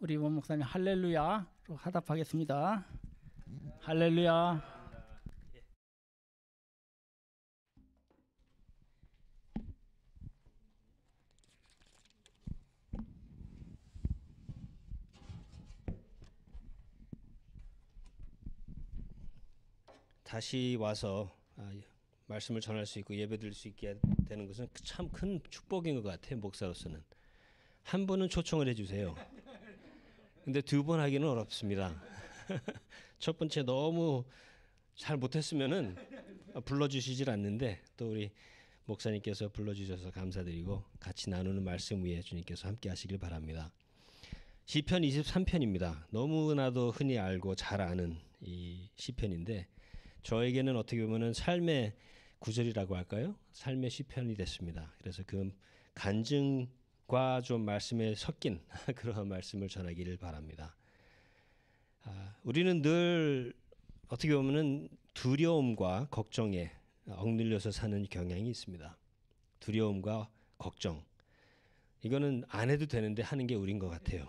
우리 원 목사님 할렐루야 하답하겠습니다. 할렐루야. 다시 와서 아, 예, 말씀을 전할 수 있고 예배드릴 수 있게 되는 것은 참 큰 축복인 것 같아요 목사로서는 한 분은 초청을 해주세요 근데 두 번 하기는 어렵습니다. 첫 번째 너무 잘 못했으면은 불러주시질 않는데 또 우리 목사님께서 불러주셔서 감사드리고 같이 나누는 말씀 위에 주님께서 함께 하시길 바랍니다. 시편 23편입니다. 너무나도 흔히 알고 잘 아는 이 시편인데 저에게는 어떻게 보면은 삶의 구절이라고 할까요? 삶의 시편이 됐습니다. 그래서 그 간증 과좀 말씀에 섞인 그런 말씀을 전하기를 바랍니다. 아, 우리는 늘 어떻게 보면은 두려움과 걱정에 억눌려서 사는 경향이 있습니다. 두려움과 걱정. 이거는 안 해도 되는데 하는 게 우린 것 같아요.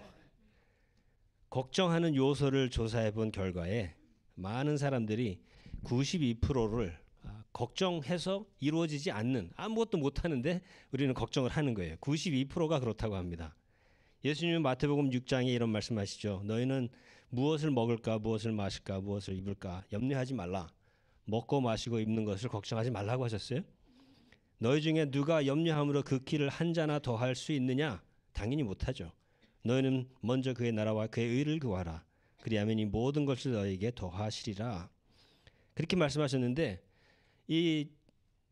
걱정하는 요소를 조사해 본 결과에 많은 사람들이 92%를 걱정해서 이루어지지 않는 아무것도 못하는데 우리는 걱정을 하는 거예요. 92%가 그렇다고 합니다. 예수님은 마태복음 6장에 이런 말씀하시죠. 너희는 무엇을 먹을까, 무엇을 마실까, 무엇을 입을까 염려하지 말라. 먹고 마시고 입는 것을 걱정하지 말라고 하셨어요. 너희 중에 누가 염려함으로 그 키를 한 자나 더 할 수 있느냐? 당연히 못하죠. 너희는 먼저 그의 나라와 그의 의를 구하라. 그리하면 이 모든 것을 너희에게 더하시리라. 그렇게 말씀하셨는데 이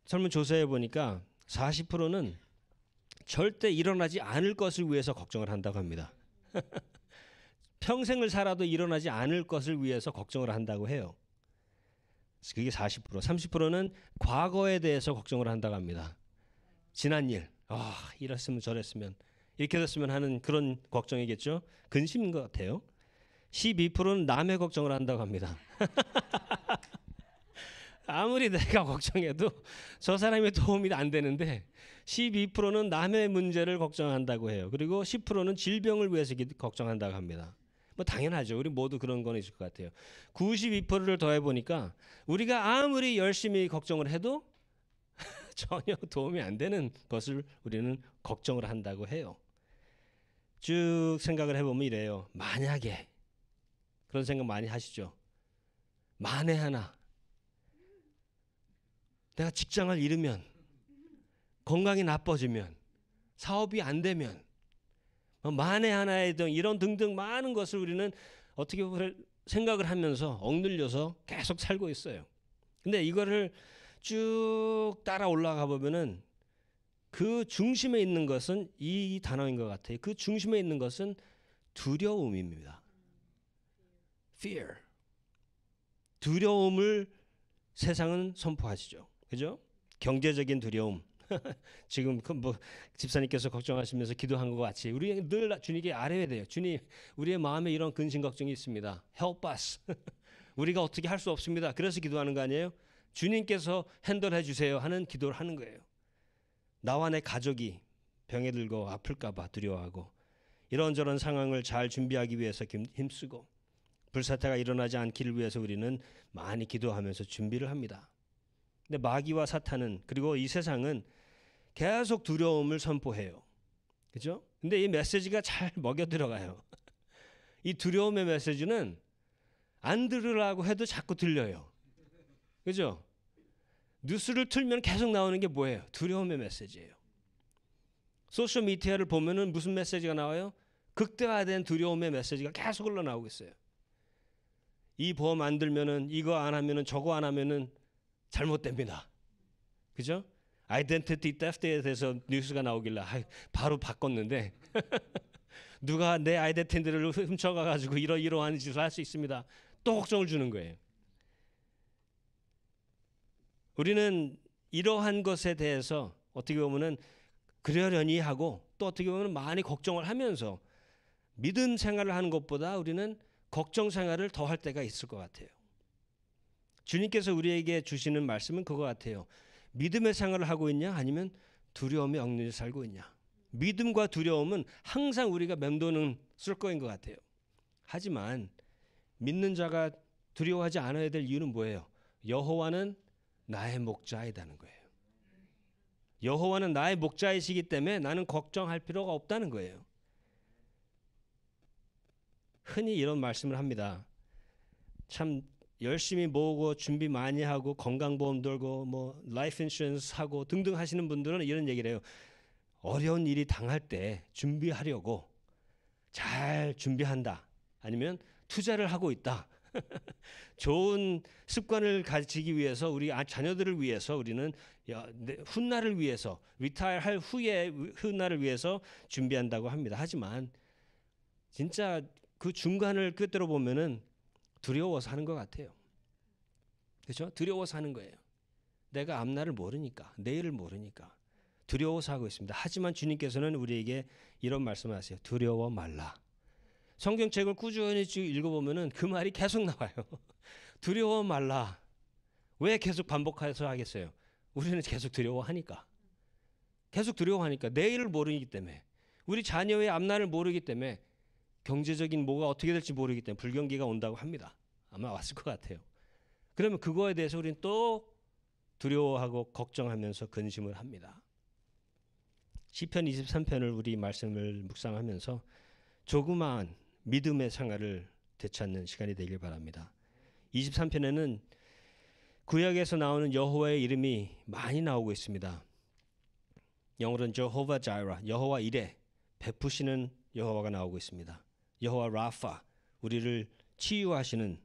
설문조사에 보니까 40%는 절대 일어나지 않을 것을 위해서 걱정을 한다고 합니다. 평생을 살아도 일어나지 않을 것을 위해서 걱정을 한다고 해요. 그게 40%. 30%는 과거에 대해서 걱정을 한다고 합니다. 지난 일. 아, 이랬으면 저랬으면 이렇게 됐으면 하는 그런 걱정이겠죠. 근심인 것 같아요. 12%는 남의 걱정을 한다고 합니다. 아무리 내가 걱정해도 저 사람의 도움이 안 되는데 12%는 남의 문제를 걱정한다고 해요. 그리고 10%는 질병을 위해서 걱정한다고 합니다. 뭐 당연하죠. 우리 모두 그런 건 있을 것 같아요. 92%를 더해 보니까 우리가 아무리 열심히 걱정을 해도 전혀 도움이 안 되는 것을 우리는 걱정을 한다고 해요. 쭉 생각을 해보면 이래요. 만약에 그런 생각 많이 하시죠. 만에 하나 내가 직장을 잃으면 건강이 나빠지면 사업이 안 되면 뭐 만에 하나에 등 이런 등등 많은 것을 우리는 어떻게 생각을 하면서 억눌려서 계속 살고 있어요. 근데 이거를 쭉 따라 올라가 보면은 그 중심에 있는 것은 이 단어인 것 같아요. 그 중심에 있는 것은 두려움입니다. fear. 두려움을 세상은 선포하시죠. 그죠? 경제적인 두려움. 지금 그 뭐 집사님께서 걱정하시면서 기도한 것 같이 우리 늘 주님께 아뢰야 돼요. 주님, 우리의 마음에 이런 근심 걱정이 있습니다. Help us. 우리가 어떻게 할 수 없습니다. 그래서 기도하는 거 아니에요? 주님께서 핸들해 주세요 하는 기도를 하는 거예요. 나와 내 가족이 병에 들고 아플까봐 두려워하고 이런저런 상황을 잘 준비하기 위해서 힘쓰고 불사태가 일어나지 않기를 위해서 우리는 많이 기도하면서 준비를 합니다. 근데 마귀와 사탄은 그리고 이 세상은 계속 두려움을 선포해요. 그죠? 근데 이 메시지가 잘 먹여 들어가요. 이 두려움의 메시지는 안 들으라고 해도 자꾸 들려요. 그죠? 뉴스를 틀면 계속 나오는 게 뭐예요? 두려움의 메시지예요. 소셜 미디어를 보면은 무슨 메시지가 나와요? 극대화된 두려움의 메시지가 계속 흘러나오고 있어요. 이 보험 안 들면은 이거 안 하면은 저거 안 하면은 잘못됩니다. 그죠? 아이덴티티 테프트에 대해서 뉴스가 나오길래 바로 바꿨는데 누가 내 아이덴티티를 훔쳐가 가지고 이러이러한 짓을 할 수 있습니다. 또 걱정을 주는 거예요. 우리는 이러한 것에 대해서 어떻게 보면은 그러려니 하고 또 어떻게 보면 많이 걱정을 하면서 믿음 생활을 하는 것보다 우리는 걱정 생활을 더 할 때가 있을 것 같아요. 주님께서 우리에게 주시는 말씀은 그거 같아요. 믿음의 생활을 하고 있냐 아니면 두려움에 억눌려 살고 있냐. 믿음과 두려움은 항상 우리가 맴도는 쓸거인것 같아요. 하지만 믿는 자가 두려워하지 않아야 될 이유는 뭐예요? 여호와는 나의 목자이다는 거예요. 여호와는 나의 목자이시기 때문에 나는 걱정할 필요가 없다는 거예요. 흔히 이런 말씀을 합니다. 참 열심히 모으고 준비 많이 하고 건강보험 들고 뭐 라이프 인슈런스 하고 등등 하시는 분들은 이런 얘기를 해요. 어려운 일이 당할 때 준비하려고 잘 준비한다. 아니면 투자를 하고 있다. 좋은 습관을 가지기 위해서 우리 아, 자녀들을 위해서 우리는 훗날을 위해서 리타일 할 후에 훗날을 위해서 준비한다고 합니다. 하지만 진짜 그 중간을 끝으로 보면은 두려워서 하는 것 같아요. 그렇죠? 두려워서 하는 거예요. 내가 앞날을 모르니까, 내일을 모르니까 두려워서 하고 있습니다. 하지만 주님께서는 우리에게 이런 말씀을 하세요. 두려워 말라. 성경책을 꾸준히 쭉읽어보면그 말이 계속 나와요. 두려워 말라. 왜 계속 반복해서 하겠어요? 우리는 계속 두려워하니까. 계속 두려워하니까 내일을 모르기 때문에 우리 자녀의 앞날을 모르기 때문에 경제적인 뭐가 어떻게 될지 모르기 때문에 불경기가 온다고 합니다. 아마 왔을 것 같아요. 그러면 그거에 대해서 우리는 또 두려워하고 걱정하면서 근심을 합니다. 시편 23편을 우리 말씀을 묵상하면서 조그마한 믿음의 생활을 되찾는 시간이 되길 바랍니다. 23편에는 구약에서 나오는 여호와의 이름이 많이 나오고 있습니다. 영어로는 여호와 자이라, 여호와 이레, 베푸시는 여호와가 나오고 있습니다. 여호와 라파 우리를 치유하시는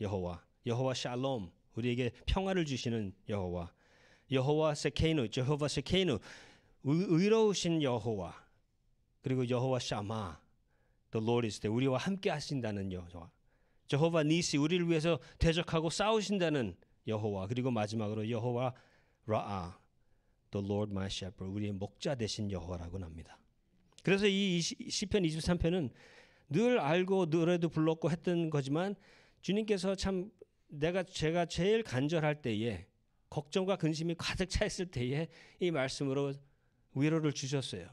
여호와 여호와 샬롬 우리에게 평화를 주시는 여호와 여호와 세케이누 여호와 세케이누 의로우신 여호와 그리고 여호와 샤마 The Lord is there 우리와 함께 하신다는 여호와 여호와 니시 우리를 위해서 대적하고 싸우신다는 여호와 그리고 마지막으로 여호와 라아 The Lord my shepherd 우리의 목자 되신 여호와라고 합니다. 그래서 이 시편 23편은 늘 알고 노래도 불렀고 했던 거지만 주님께서 참 내가 제가 제일 간절할 때에 걱정과 근심이 가득 차 있을 때에 이 말씀으로 위로를 주셨어요.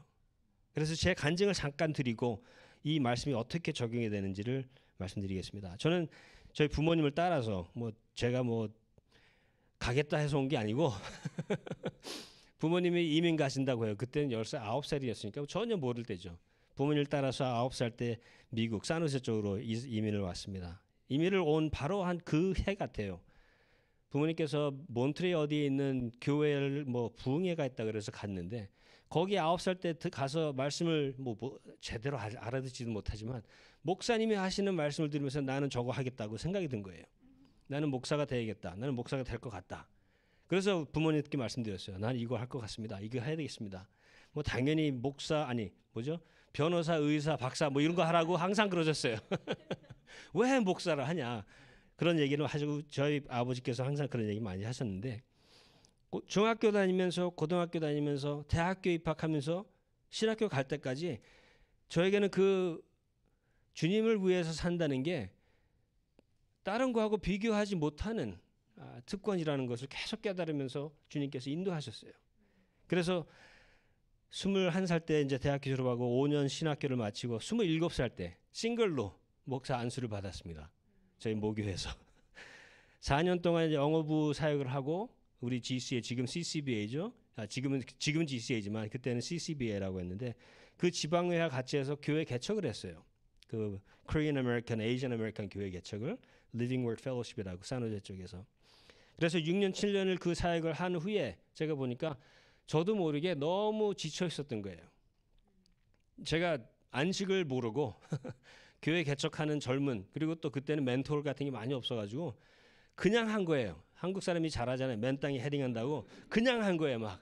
그래서 제 간증을 잠깐 드리고 이 말씀이 어떻게 적용이 되는지를 말씀드리겠습니다. 저는 저희 부모님을 따라서 뭐 제가 뭐 가겠다 해서 온 게 아니고 부모님이 이민 가신다고 해요. 그때는 10살, 9살이었으니까 전혀 모를 때죠. 부모님을 따라서 아홉 살 때 미국 사누세 쪽으로 이민을 왔습니다. 이민을 온 바로 한 그 해 같아요. 부모님께서 몬트리 어디에 있는 교회를 뭐 부흥회가 있다 그래서 갔는데 거기 아홉 살 때 가서 말씀을 뭐, 뭐 제대로 알아듣지도 못하지만 목사님이 하시는 말씀을 들으면서 나는 저거 하겠다고 생각이 든 거예요. 나는 목사가 되야겠다. 나는 목사가 될 것 같다. 그래서 부모님께 말씀드렸어요. 난 이거 할 것 같습니다. 이거 해야 되겠습니다. 뭐 당연히 목사 아니 뭐죠? 변호사, 의사, 박사 뭐 이런 거 하라고 항상 그러셨어요. 왜 목사를 하냐? 그런 얘기를 하시고 저희 아버지께서 항상 그런 얘기 많이 하셨는데 중학교 다니면서 고등학교 다니면서 대학교 입학하면서 신학교 갈 때까지 저에게는 그 주님을 위해서 산다는 게 다른 거하고 비교하지 못하는 아, 특권이라는 것을 계속 깨달으면서 주님께서 인도하셨어요. 그래서 2 1살때 이제 대학교 졸업하고 5년 신학교를 마치고 27살 때 싱글로 목사 안수를 받았습니다. 저희 모교에서 4년 동안 이제 영어부 사역을 하고 우리 GCA 지금 CCBA죠. 아, 지금은 지금 GCA지만 그때는 CCBA라고 했는데 그 지방회와 같이 해서 교회 개척을 했어요. 그 Korean American, Asian American 교회 개척을 Living Word Fellowship이라고 산호제 쪽에서. 그래서 6년 7년을 그 사역을 한 후에 제가 보니까 저도 모르게 너무 지쳐 있었던 거예요. 제가 안식을 모르고 교회 개척하는 젊은 그리고 또 그때는 멘토 같은 게 많이 없어가지고 그냥 한 거예요. 한국 사람이 잘하잖아요. 맨땅에 헤딩한다고 그냥 한 거예요. 막.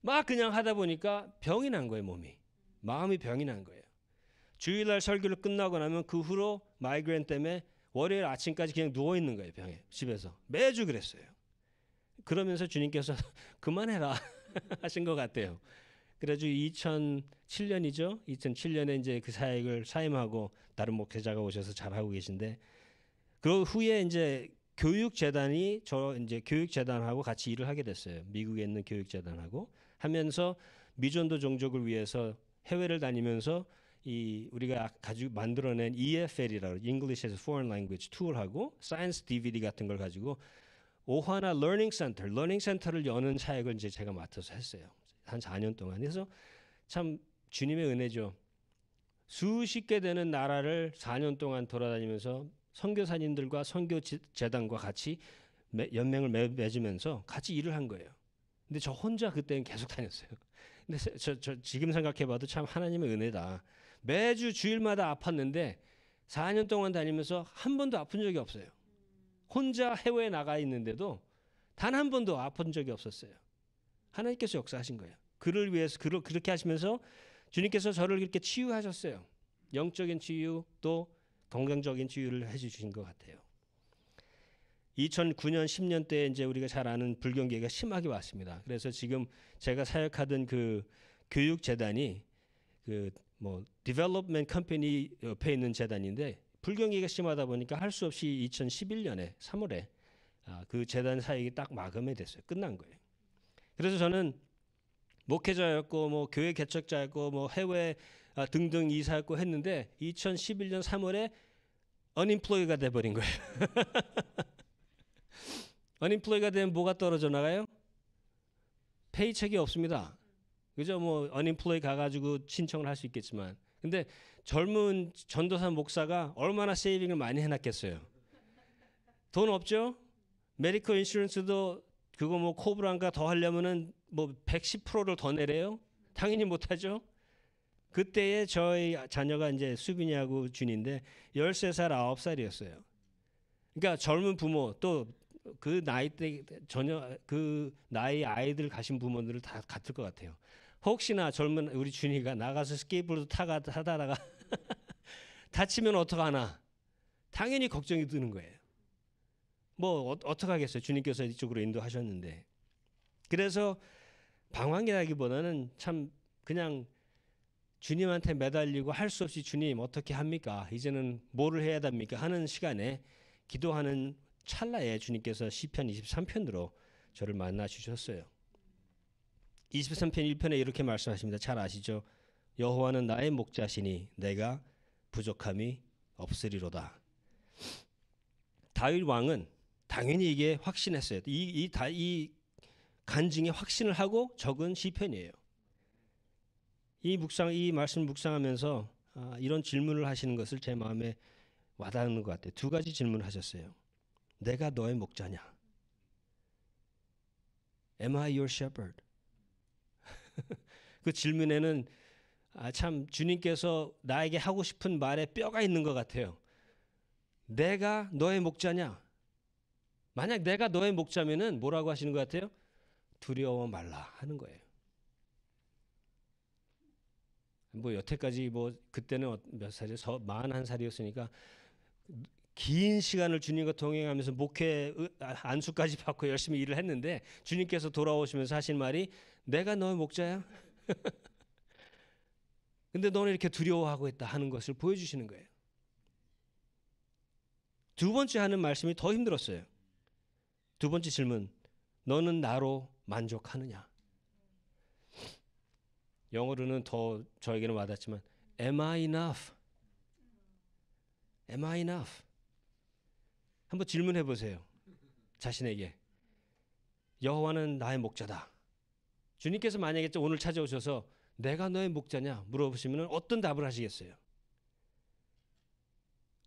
막 그냥 하다 보니까 병이 난 거예요. 몸이. 마음이 병이 난 거예요. 주일날 설교를 끝나고 나면 그 후로 마이그랜 때문에 월요일 아침까지 그냥 누워 있는 거예요. 병에 집에서 매주 그랬어요. 그러면서 주님께서 그만해라. 하신 것 같아요. 그래가지고 2007년이죠. 2007년에 이제 그 사역을 사임하고 다른 목회자가 오셔서 잘 하고 계신데 그 후에 이제 교육재단이 저 이제 교육재단하고 같이 일을 하게 됐어요. 미국에 있는 교육재단하고 하면서 미존도 종족을 위해서 해외를 다니면서 이 우리가 가지고 만들어낸 EFL이라고 English as a Foreign Language Tool하고 Science DVD 같은 걸 가지고 오화나 러닝 센터, n i n g 를 여는 사역을 이제 제가 맡아서 했어요. 한 4년 동안. 그래서 참 주님의 은혜죠. 수십 개 되는 나라를 4년 동안 돌아다니면서 선교사님들과 선교 재단과 같이 연맹을 맺으면서 같이 일을 한 거예요. 근데 저 혼자 그때는 계속 다녔어요. 근데 저, 저 지금 생각해봐도 참 하나님의 은혜다. 매주 주일마다 아팠는데 4년 동안 다니면서 한 번도 아픈 적이 없어요. 혼자 해외에 나가 있는데도 단 한 번도 아픈 적이 없었어요. 하나님께서 역사하신 거예요. 그를 위해서 그를 그렇게 하시면서 주님께서 저를 이렇게 치유하셨어요. 영적인 치유 또 건강적인 치유를 해주신 것 같아요. 2009년 10년 때 이제 우리가 잘 아는 불경계가 심하게 왔습니다. 그래서 지금 제가 사역하던 그 교육 재단이 그뭐 디벨롭먼트 컴퍼니 옆에 있는 재단인데 불경기가 심하다 보니까 할 수 없이 2011년에 3월에 아, 그 재단 사역이 딱 마감이 됐어요. 끝난 거예요. 그래서 저는 목회자였고 뭐 교회 개척자였고 뭐 해외 아, 등등 이사였고 했는데 2011년 3월에 언인플로이가 돼버린 거예요. 언인플로이가 되면 뭐가 떨어져 나가요? 페이책이 없습니다. 그죠? 뭐 언인플로이 가가지고 신청을 할 수 있겠지만 근데 젊은 전도사 목사가 얼마나 세이빙을 많이 해놨겠어요. 돈 없죠? 메디컬 인슈런스도 그거 뭐 코브란가 더 하려면은 뭐 110%를 더 내래요? 당연히 못하죠. 그때에 저희 자녀가 이제 수빈이하고 준인데 13살, 9살이었어요. 그러니까 젊은 부모 또 그 나이 때 전혀 그 나이 아이들 가신 부모들을 다 같을 것 같아요. 혹시나 젊은 우리 준이가 나가서 스케이트보드 타가 타다가 다치면 어떡하나 당연히 걱정이 드는 거예요. 뭐 어, 떻게 하겠어요? 주님께서 이쪽으로 인도하셨는데 그래서 방황이라기보다는 참 그냥 주님한테 매달리고 할 수 없이 주님 어떻게 합니까? 이제는 뭐를 해야 됩니까? 하는 시간에 기도하는 찰나에 주님께서 시편 23편으로 저를 만나 주셨어요. 23편 1편에 이렇게 말씀하십니다. 잘 아시죠? 여호와는 나의 목자시니 내가 부족함이 없으리로다. 다윗 왕은 당연히 이게 확신했어요. 이 이 다이 이 간증에 확신을 하고 적은 시편이에요. 이 묵상 이 말씀 묵상하면서 아, 이런 질문을 하시는 것을 제 마음에 와닿는 것 같아요. 두 가지 질문을 하셨어요. 내가 너의 목자냐? Am I your shepherd? 그 질문에는 아, 참 주님께서 나에게 하고 싶은 말에 뼈가 있는 것 같아요. 내가 너의 목자냐? 만약 내가 너의 목자면은 뭐라고 하시는 것 같아요? 두려워 말라 하는 거예요. 뭐 여태까지 뭐 그때는 어, 몇 살이 서 41살이었으니까 긴 시간을 주님과 동행하면서 목회 아, 안수까지 받고 열심히 일을 했는데 주님께서 돌아오시면서 하신 말이 내가 너의 목자야? 근데 너는 이렇게 두려워하고 있다 하는 것을 보여주시는 거예요. 두 번째 하는 말씀이 더 힘들었어요. 두 번째 질문. 너는 나로 만족하느냐? 영어로는 더 저에게는 와닿지만 am I enough? am I enough? 한번 질문해 보세요. 자신에게 여호와는 나의 목자다. 주님께서 만약에 오늘 찾아오셔서 내가 너의 목자냐 물어보시면 어떤 답을 하시겠어요?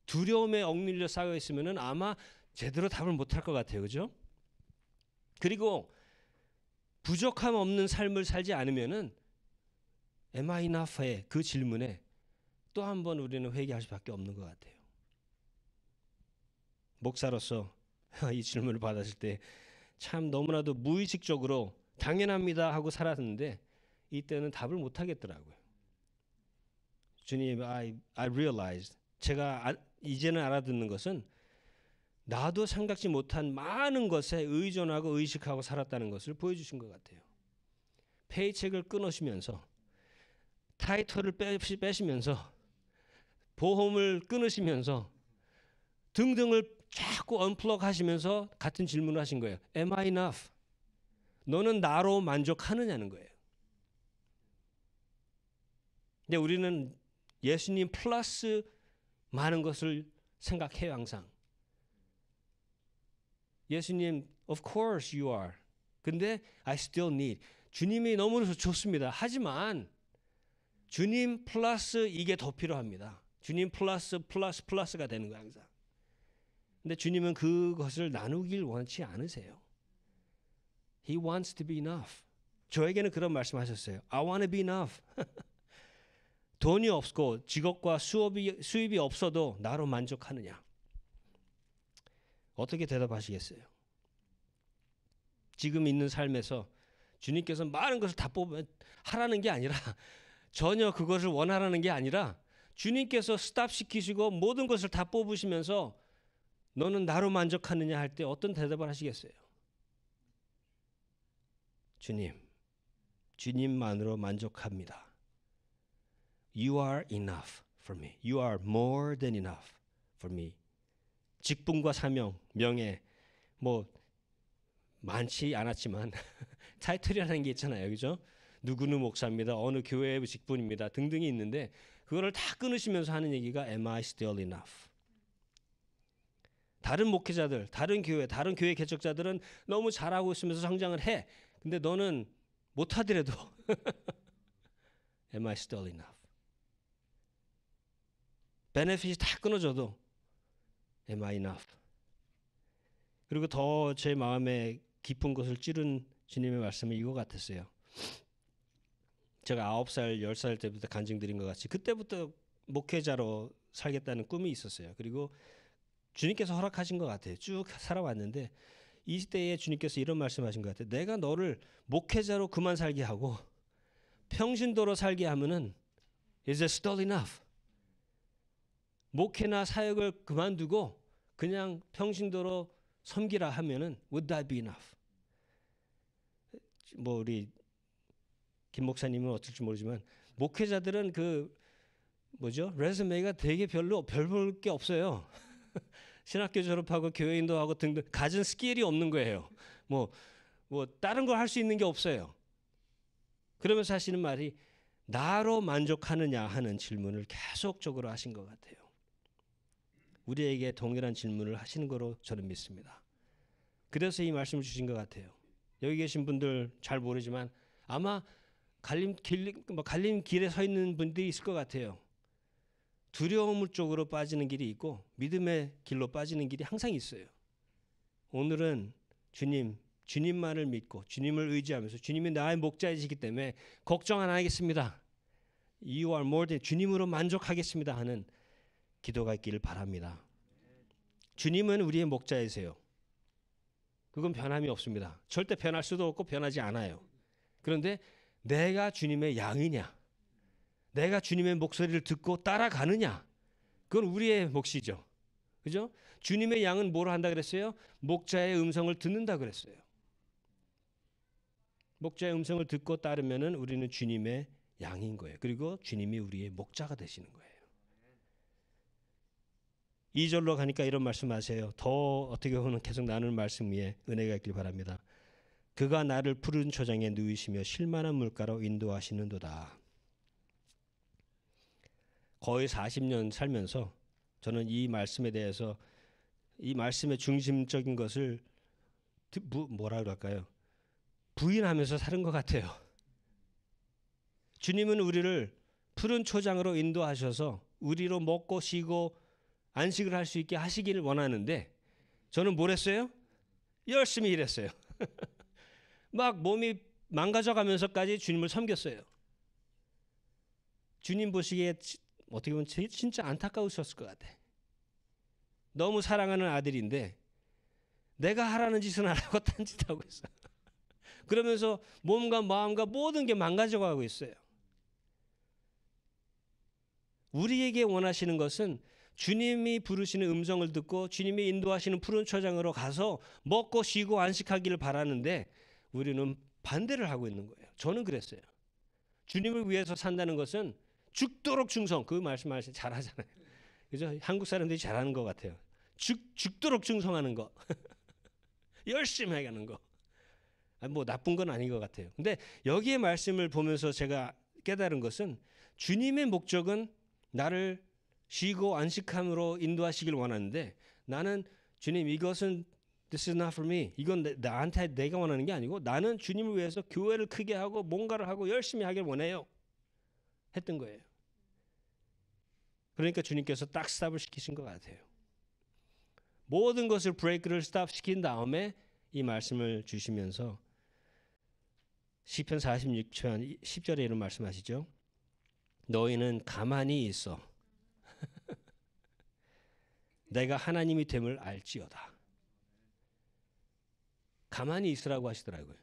두려움에 억눌려 쌓여 있으면 아마 제대로 답을 못 할 것 같아요. 그죠? 그리고 부족함 없는 삶을 살지 않으면은 Am I enough의 그 질문에 또 한 번 우리는 회개할 수밖에 없는 것 같아요. 목사로서 이 질문을 받았을 때 참 너무나도 무의식적으로 당연합니다 하고 살았는데 이때는 답을 못 하겠더라고요. 주님, I, I realized 제가 아, 이제는 알아듣는 것은 나도 생각지 못한 많은 것에 의존하고 의식하고 살았다는 것을 보여주신 것 같아요. 페이첵을 끊으시면서 타이틀을 빼시면서 보험을 끊으시면서 등등을 자꾸 언플럭 하시면서 같은 질문을 하신 거예요. Am I enough? 너는 나로 만족하느냐는 거예요. 근데 우리는 예수님 플러스 많은 것을 생각해요 항상. 예수님, of course you are. 근데 I still need. 주님이 너무 좋습니다. 하지만 주님 플러스 이게 더 필요합니다. 주님 플러스 플러스 플러스가 되는 거예요 항상. 근데 주님은 그것을 나누길 원치 않으세요. He wants to be enough. 저에게는 그런 말씀하셨어요. I want to be enough. 돈이 없고 직업과 수업이, 수입이 없어도 나로 만족하느냐? 어떻게 대답하시겠어요? 지금 있는 삶에서 주님께서 많은 것을 다 뽑아 하라는 게 아니라 전혀 그것을 원하라는 게 아니라 주님께서 스탑 시키시고 모든 것을 다 뽑으시면서 너는 나로 만족하느냐 할 때 어떤 대답을 하시겠어요? 주님, 주님만으로 만족합니다. You are enough for me. You are more than enough for me. 직분과 사명, 명예, 뭐 많지 않았지만 타이틀이라는 게 있잖아요, 그죠? 누구는 목사입니다. 어느 교회의 직분입니다. 등등이 있는데 그거를 다 끊으시면서 하는 얘기가 Am I still enough? 다른 목회자들, 다른 교회, 다른 교회 개척자들은 너무 잘하고 있으면서 성장을 해. 근데 너는 못하더라도 Am I still enough? 베네핏이 다 끊어져도 Am I enough? 그리고 더 제 마음에 깊은 것을 찌른 주님의 말씀은 이거 같았어요. 제가 9살, 10살 때부터 간증드린 것 같이 그때부터 목회자로 살겠다는 꿈이 있었어요. 그리고 주님께서 허락하신 것 같아요. 쭉 살아왔는데 이 시대에 주님께서 이런 말씀하신 것 같아요. 내가 너를 목회자로 그만 살게 하고 평신도로 살게 하면은 is it still enough? 목회나 사역을 그만두고 그냥 평신도로 섬기라 하면은 would that be enough? 뭐 우리 김 목사님은 어떨지 모르지만 목회자들은 그 뭐죠? 레즈메가 되게 별로 별 볼 게 없어요. 신학교 졸업하고 교회인도 하고 등등 가진 스킬이 없는 거예요. 뭐뭐 뭐 다른 걸 할 수 있는 게 없어요. 그러면서 하시는 말이 나로 만족하느냐 하는 질문을 계속적으로 하신 것 같아요. 우리에게 동일한 질문을 하시는 거로 저는 믿습니다. 그래서 이 말씀을 주신 것 같아요. 여기 계신 분들 잘 모르지만 아마 갈림 길, 뭐 갈림 길에 서 있는 분들이 있을 것 같아요. 두려움 쪽으로 빠지는 길이 있고 믿음의 길로 빠지는 길이 항상 있어요. 오늘은 주님, 주님만을 믿고 주님을 의지하면서 주님이 나의 목자이시기 때문에 걱정 안 하겠습니다. You are more than 주님으로 만족하겠습니다 하는 기도가 있기를 바랍니다. 주님은 우리의 목자이세요. 그건 변함이 없습니다. 절대 변할 수도 없고 변하지 않아요. 그런데 내가 주님의 양이냐? 내가 주님의 목소리를 듣고 따라가느냐. 그건 우리의 몫이죠. 그죠? 주님의 양은 뭘 한다 그랬어요? 목자의 음성을 듣는다 그랬어요. 목자의 음성을 듣고 따르면 우리는 주님의 양인 거예요. 그리고 주님이 우리의 목자가 되시는 거예요. 2절로 가니까 이런 말씀하세요. 더 어떻게 보면 계속 나눌 말씀 위에 은혜가 있길 바랍니다. 그가 나를 푸른 초장에 누이시며 실만한 물가로 인도하시는도다. 거의 40년 살면서 저는 이 말씀에 대해서 이 말씀의 중심적인 것을 뭐라 그럴까요? 부인하면서 사는 것 같아요. 주님은 우리를 푸른 초장으로 인도하셔서 우리로 먹고 쉬고 안식을 할 수 있게 하시기를 원하는데 저는 뭘 했어요? 열심히 일했어요. 막 몸이 망가져 가면서까지 주님을 섬겼어요. 주님 보시기에 어떻게 보면 진짜 안타까우셨을 것 같아. 너무 사랑하는 아들인데 내가 하라는 짓은 안 하고 딴짓하고 있어. 그러면서 몸과 마음과 모든 게 망가져가고 있어요. 우리에게 원하시는 것은 주님이 부르시는 음성을 듣고 주님이 인도하시는 푸른 초장으로 가서 먹고 쉬고 안식하기를 바라는데 우리는 반대를 하고 있는 거예요. 저는 그랬어요. 주님을 위해서 산다는 것은 죽도록 충성. 그 말씀 하시 잘하잖아요. 그죠? 한국 사람들이 잘하는 것 같아요. 죽 죽도록 충성하는 거. 열심히 하는 거. 아, 뭐 나쁜 건 아닌 것 같아요. 근데 여기에 말씀을 보면서 제가 깨달은 것은 주님의 목적은 나를 쉬고 안식함으로 인도하시길 원하는데 나는 주님 이것은 this is not for me. 이건 나한테 내가 원하는 게 아니고 나는 주님을 위해서 교회를 크게 하고 뭔가를 하고 열심히 하길 원해요. 했던 거예요. 그러니까 주님께서 딱 스탑을 시키신 것 같아요. 모든 것을 브레이크를 스탑 시킨 다음에 이 말씀을 주시면서 1 0편 46편 10절에 이런 말씀하시죠. 너희는 가만히 있어. 내가 하나님이 됨을 알지어다. 가만히 있으라고 하시더라고요.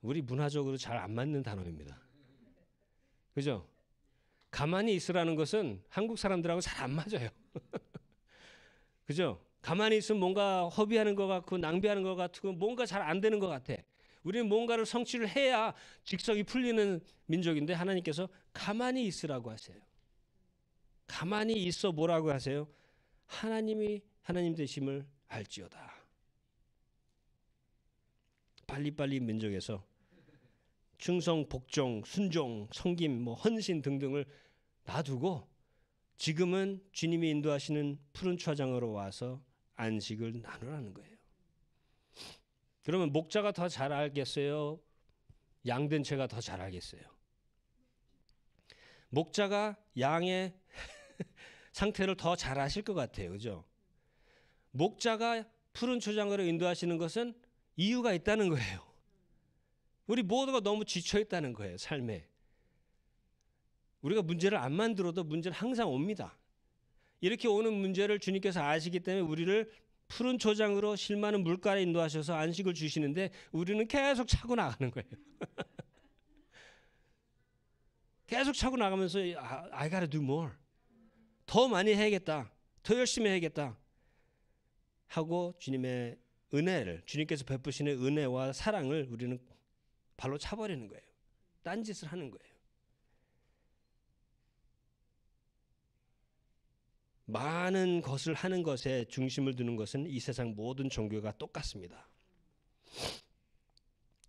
우리 문화적으로 잘 안 맞는 단어입니다. 그죠? 가만히 있으라는 것은 한국 사람들하고 잘 안 맞아요. 그죠? 가만히 있으면 뭔가 허비하는 것 같고 낭비하는 것 같고 뭔가 잘 안 되는 것 같아. 우리는 뭔가를 성취를 해야 직성이 풀리는 민족인데 하나님께서 가만히 있으라고 하세요. 가만히 있어 뭐라고 하세요? 하나님이 하나님 되심을 알지어다. 빨리빨리 민족에서 충성, 복종, 순종, 성김, 뭐 헌신 등등을 놔두고 지금은 주님이 인도하시는 푸른 초장으로 와서 안식을 나누라는 거예요. 그러면 목자가 더 잘 알겠어요? 양된 채가 더 잘 알겠어요? 목자가 양의 상태를 더 잘 아실 것 같아요. 그죠? 목자가 푸른 초장으로 인도하시는 것은 이유가 있다는 거예요. 우리 모두가 너무 지쳐 있다는 거예요, 삶에. 우리가 문제를 안 만들어도 문제는 항상 옵니다. 이렇게 오는 문제를 주님께서 아시기 때문에 우리를 푸른 초장으로 실마는 물가에 인도하셔서 안식을 주시는데 우리는 계속 차고 나가는 거예요. 계속 차고 나가면서 아, I gotta do more. 더 많이 해야겠다. 더 열심히 해야겠다. 하고 주님의 은혜를 주님께서 베푸시는 은혜와 사랑을 우리는 발로 차버리는 거예요. 딴짓을 하는 거예요. 많은 것을 하는 것에 중심을 두는 것은 이 세상 모든 종교가 똑같습니다.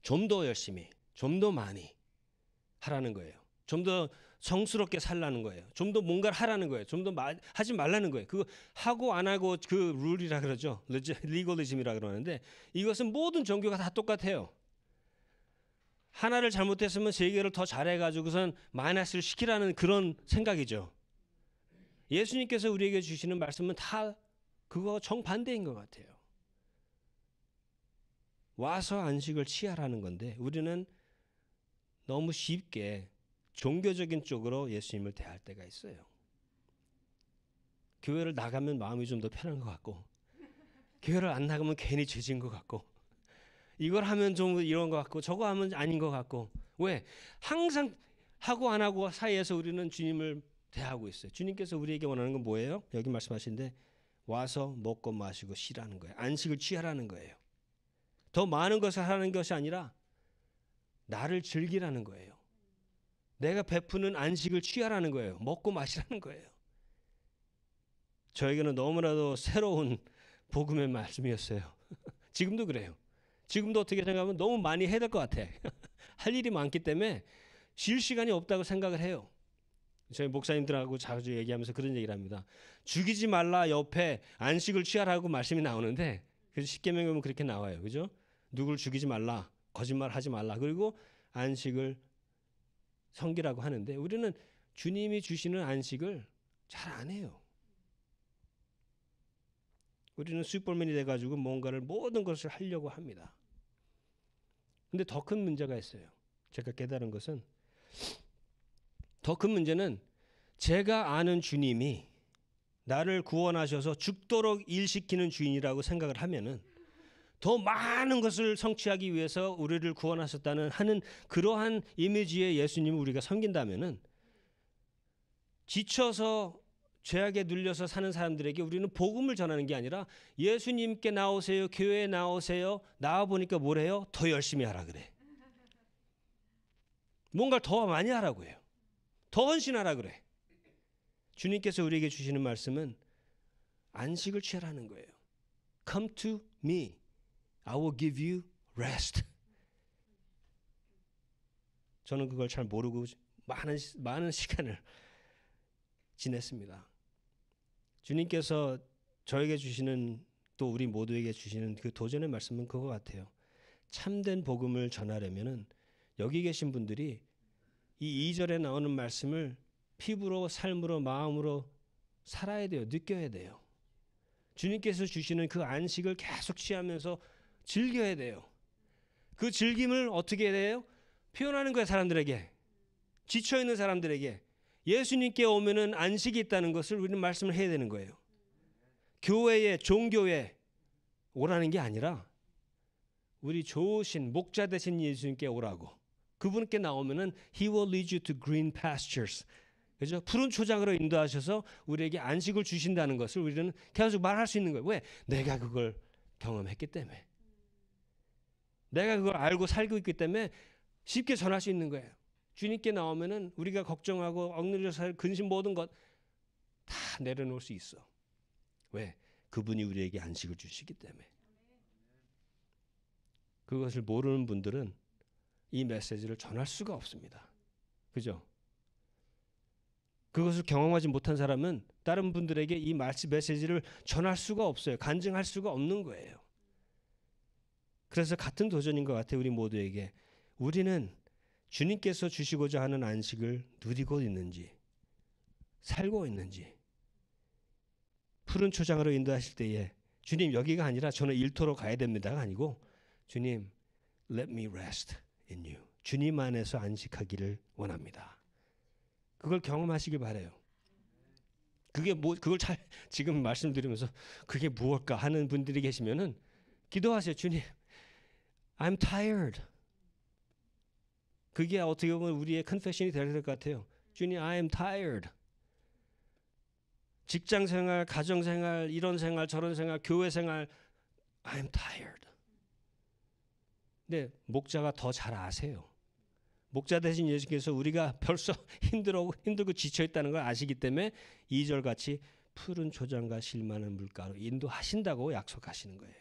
좀 더 열심히, 좀 더 많이 하라는 거예요. 좀 더 성스럽게 살라는 거예요. 좀 더 뭔가를 하라는 거예요. 좀 더 하지 말라는 거예요. 그거 하고 안 하고 그 룰이라 그러죠. 리거리즘이라 그러는데 이것은 모든 종교가 다 똑같아요. 하나를 잘못했으면 세 개를 더 잘해가지고선 마이너스를 시키라는 그런 생각이죠. 예수님께서 우리에게 주시는 말씀은 다 그거 정반대인 것 같아요. 와서 안식을 취하라는 건데 우리는 너무 쉽게 종교적인 쪽으로 예수님을 대할 때가 있어요. 교회를 나가면 마음이 좀 더 편한 것 같고 교회를 안 나가면 괜히 죄진 것 같고 이걸 하면 좀 이런 것 같고 저거 하면 아닌 것 같고 왜 항상 하고 안 하고 사이에서 우리는 주님을 대하고 있어요. 주님께서 우리에게 원하는 건 뭐예요? 여기 말씀하신데 와서 먹고 마시고 쉬라는 거예요. 안식을 취하라는 거예요. 더 많은 것을 하는 것이 아니라 나를 즐기라는 거예요. 내가 베푸는 안식을 취하라는 거예요. 먹고 마시라는 거예요. 저에게는 너무나도 새로운 복음의 말씀이었어요. 지금도 그래요. 지금도 어떻게 생각하면 너무 많이 해야 될 것 같아. 할 일이 많기 때문에 쉴 시간이 없다고 생각을 해요. 저희 목사님들하고 자주 얘기하면서 그런 얘기를 합니다. 죽이지 말라 옆에 안식을 취하라고 말씀이 나오는데 그래서 십계명에 보면 그렇게 나와요. 그죠? 누굴 죽이지 말라. 거짓말 하지 말라. 그리고 안식을 성기라고 하는데 우리는 주님이 주시는 안식을 잘 안 해요. 우리는 슈퍼맨이 돼가지고 뭔가를 모든 것을 하려고 합니다. 근데 더 큰 문제가 있어요. 제가 깨달은 것은 더 큰 문제는 제가 아는 주님이 나를 구원하셔서 죽도록 일시키는 주인이라고 생각을 하면은 더 많은 것을 성취하기 위해서 우리를 구원하셨다는 하는 그러한 이미지의 예수님을 우리가 섬긴다면은 지쳐서 죄악에 눌려서 사는 사람들에게 우리는 복음을 전하는 게 아니라 예수님께 나오세요. 교회에 나오세요. 나와 보니까 뭐래요? 더 열심히 하라 그래. 뭔가더 많이 하라고 해요. 더 헌신하라 그래. 주님께서 우리에게 주시는 말씀은 안식을 취하라는 거예요. Come to me. I will give you rest. 저는 그걸 잘 모르고 많은 많은 시간을 지냈습니다. 주님께서 저에게 주시는 또 우리 모두에게 주시는 그 도전의 말씀은 그거 같아요. 참된 복음을 전하려면은 여기 계신 분들이 이 2절에 나오는 말씀을 피부로 삶으로 마음으로 살아야 돼요. 느껴야 돼요. 주님께서 주시는 그 안식을 계속 취하면서 즐겨야 돼요. 그 즐김을 어떻게 해야 돼요? 표현하는 거예요, 사람들에게. 지쳐 있는 사람들에게. 예수님께 오면은 안식이 있다는 것을 우리는 말씀을 해야 되는 거예요. 교회에 종교에 오라는 게 아니라 우리 좋으신 목자 되신 예수님께 오라고 그분께 나오면은 He will lead you to green pastures. 그죠? 푸른 초장으로 인도하셔서 우리에게 안식을 주신다는 것을 우리는 계속 말할 수 있는 거예요. 왜? 내가 그걸 경험했기 때문에. 내가 그걸 알고 살고 있기 때문에 쉽게 전할 수 있는 거예요. 주님께 나오면은 우리가 걱정하고 억눌려 살 근심 모든 것 다 내려놓을 수 있어. 왜? 그분이 우리에게 안식을 주시기 때문에. 그것을 모르는 분들은 이 메시지를 전할 수가 없습니다. 그죠? 그것을 경험하지 못한 사람은 다른 분들에게 이 말씀 메시지를 전할 수가 없어요. 간증할 수가 없는 거예요. 그래서 같은 도전인 것 같아요. 우리 모두에게 우리는 주님께서 주시고자 하는 안식을 누리고 있는지, 살고 있는지, 푸른 초장으로 인도하실 때에 주님 여기가 아니라 저는 일토로 가야 됩니다가 아니고 주님 let me rest in you 주님 안에서 안식하기를 원합니다. 그걸 경험하시길 바래요. 그게 뭐 그걸 잘 지금 말씀드리면서 그게 무엇까 하는 분들이 계시면은 기도하세요 주님 I'm tired 그게 어떻게 보면 우리의 컨페션이 될 것 같아요. 주님, I am tired. 직장 생활, 가정 생활, 이런 생활, 저런 생활, 교회 생활, I am tired. 근데 목자가 더 잘 아세요. 목자 대신 예수께서 우리가 벌써 힘들어 힘들고 지쳐 있다는 걸 아시기 때문에 2절 같이 푸른 초장과 실만한 물가로 인도하신다고 약속하시는 거예요.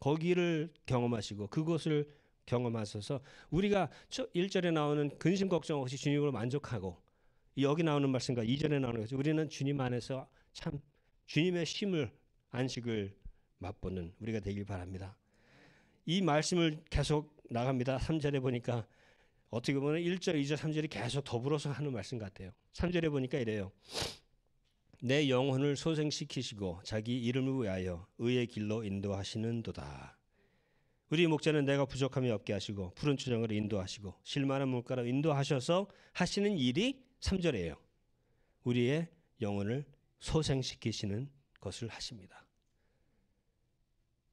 거기를 경험하시고 그것을 경험하셔서 우리가 일절에 나오는 근심 걱정 없이 주님으로 만족하고 여기 나오는 말씀과 이전에 나오는 것이 우리는 주님 안에서 참 주님의 쉼을 안식을 맛보는 우리가 되길 바랍니다. 이 말씀을 계속 나갑니다. 3절에 보니까 어떻게 보면 1절, 2절, 3절이 계속 더불어서 하는 말씀 같아요. 3절에 보니까 이래요. 내 영혼을 소생시키시고 자기 이름을 위하여 의의 길로 인도하시는도다. 우리 목자는 내가 부족함이 없게 하시고 푸른 초장으로 인도하시고 실만한 물가로 인도하셔서 하시는 일이 3절이에요. 우리의 영혼을 소생시키시는 것을 하십니다.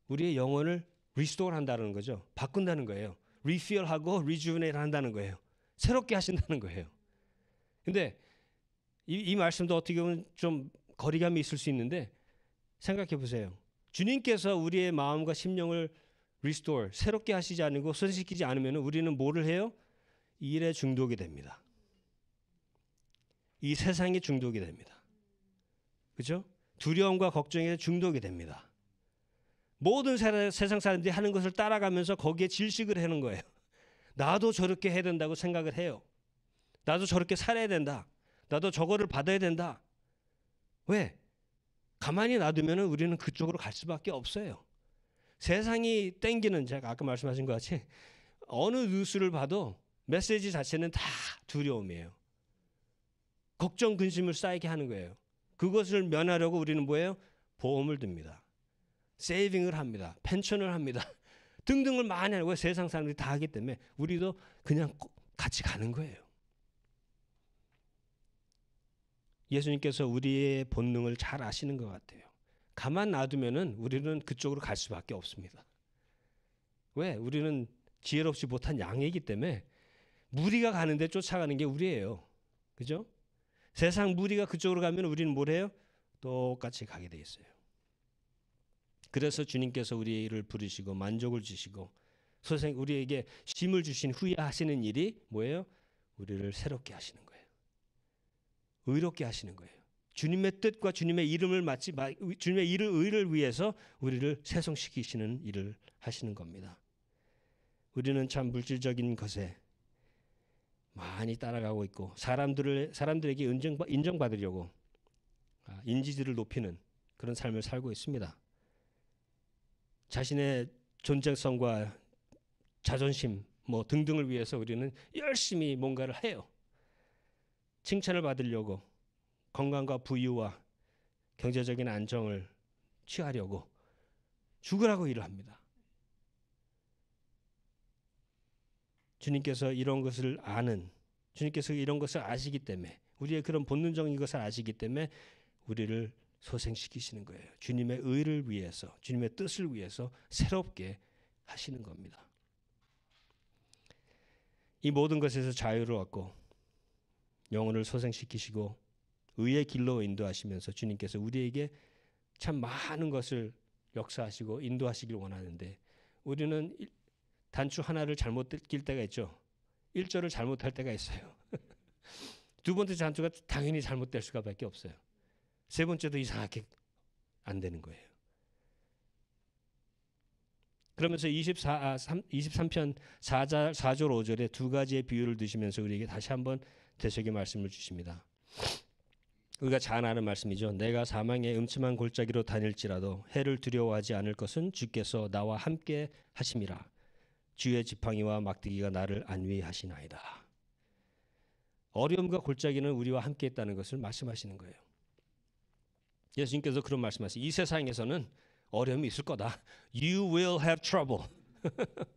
우리의 영혼을 리스토어 한다는 거죠. 바꾼다는 거예요. 리필하고 리주브네이트 한다는 거예요. 새롭게 하신다는 거예요. 근데 이, 이 말씀도 어떻게 보면 좀 거리감이 있을 수 있는데 생각해 보세요. 주님께서 우리의 마음과 심령을 리스토어 새롭게 하시지 않고 수행시키지 않으면 우리는 뭐를 해요? 일에 중독이 됩니다. 이 세상에 중독이 됩니다. 그죠? 두려움과 걱정에 중독이 됩니다. 모든 세상 사람들이 하는 것을 따라가면서 거기에 질식을 하는 거예요. 나도 저렇게 해야 된다고 생각을 해요. 나도 저렇게 살아야 된다. 나도 저거를 받아야 된다. 왜? 가만히 놔두면 우리는 그쪽으로 갈 수밖에 없어요. 세상이 땡기는 제가 아까 말씀하신 것 같이 어느 뉴스를 봐도 메시지 자체는 다 두려움이에요. 걱정 근심을 쌓이게 하는 거예요. 그것을 면하려고 우리는 뭐예요? 보험을 듭니다. 세이빙을 합니다. 펜션을 합니다. 등등을 많이 하고 세상 사람들이 다 하기 때문에 우리도 그냥 같이 가는 거예요. 예수님께서 우리의 본능을 잘 아시는 것 같아요. 가만 놔두면은 우리는 그쪽으로 갈 수밖에 없습니다. 왜? 우리는 지혜롭지 못한 양이기 때문에 무리가 가는데 쫓아가는 게 우리예요. 그죠? 세상 무리가 그쪽으로 가면 우리는 뭘 해요? 똑같이 가게 돼 있어요. 그래서 주님께서 우리를 부르시고 만족을 주시고 소생 우리에게 심을 주신 후에 하시는 일이 뭐예요? 우리를 새롭게 하시는 거예요. 의롭게 하시는 거예요. 주님의 뜻과 주님의 이름을 마치 주님의 일을 의를 위해서 우리를 세송시키시는 일을 하시는 겁니다. 우리는 참 물질적인 것에 많이 따라가고 있고 사람들을 사람들에게 인정, 인정받으려고 아, 인지지를 높이는 그런 삶을 살고 있습니다. 자신의 존재성과 자존심 뭐 등등을 위해서 우리는 열심히 뭔가를 해요. 칭찬을 받으려고 건강과 부유와 경제적인 안정을 취하려고 죽으라고 일을 합니다. 주님께서 이런 것을 아는 주님께서 이런 것을 아시기 때문에 우리의 그런 본능적인 것을 아시기 때문에 우리를 소생시키시는 거예요. 주님의 의를 위해서, 주님의 뜻을 위해서 새롭게 하시는 겁니다. 이 모든 것에서 자유를 얻고 영혼을 소생시키시고 의의 길로 인도하시면서 주님께서 우리에게 참 많은 것을 역사하시고 인도하시길 원하는데 우리는 단추 하나를 잘못 낄 때가 있죠. 1절을 잘못할 때가 있어요. 두 번째 단추가 당연히 잘못될 수가밖에 없어요. 세 번째도 이상하게 안 되는 거예요. 그러면서 24, 아, 3, 23편 4절 4절 5절에 두 가지의 비유를 드시면서 우리에게 다시 한번 대세계 말씀을 주십니다. 우리가 잘 아는 말씀이죠. 내가 사망의 음침한 골짜기로 다닐지라도 해를 두려워하지 않을 것은 주께서 나와 함께 하심이라. 주의 지팡이와 막대기가 나를 안위하시나이다. 어려움과 골짜기는 우리와 함께 있다는 것을 말씀하시는 거예요. 예수님께서 그런 말씀하세요. 이 세상에서는 어려움이 있을 거다. You will have trouble.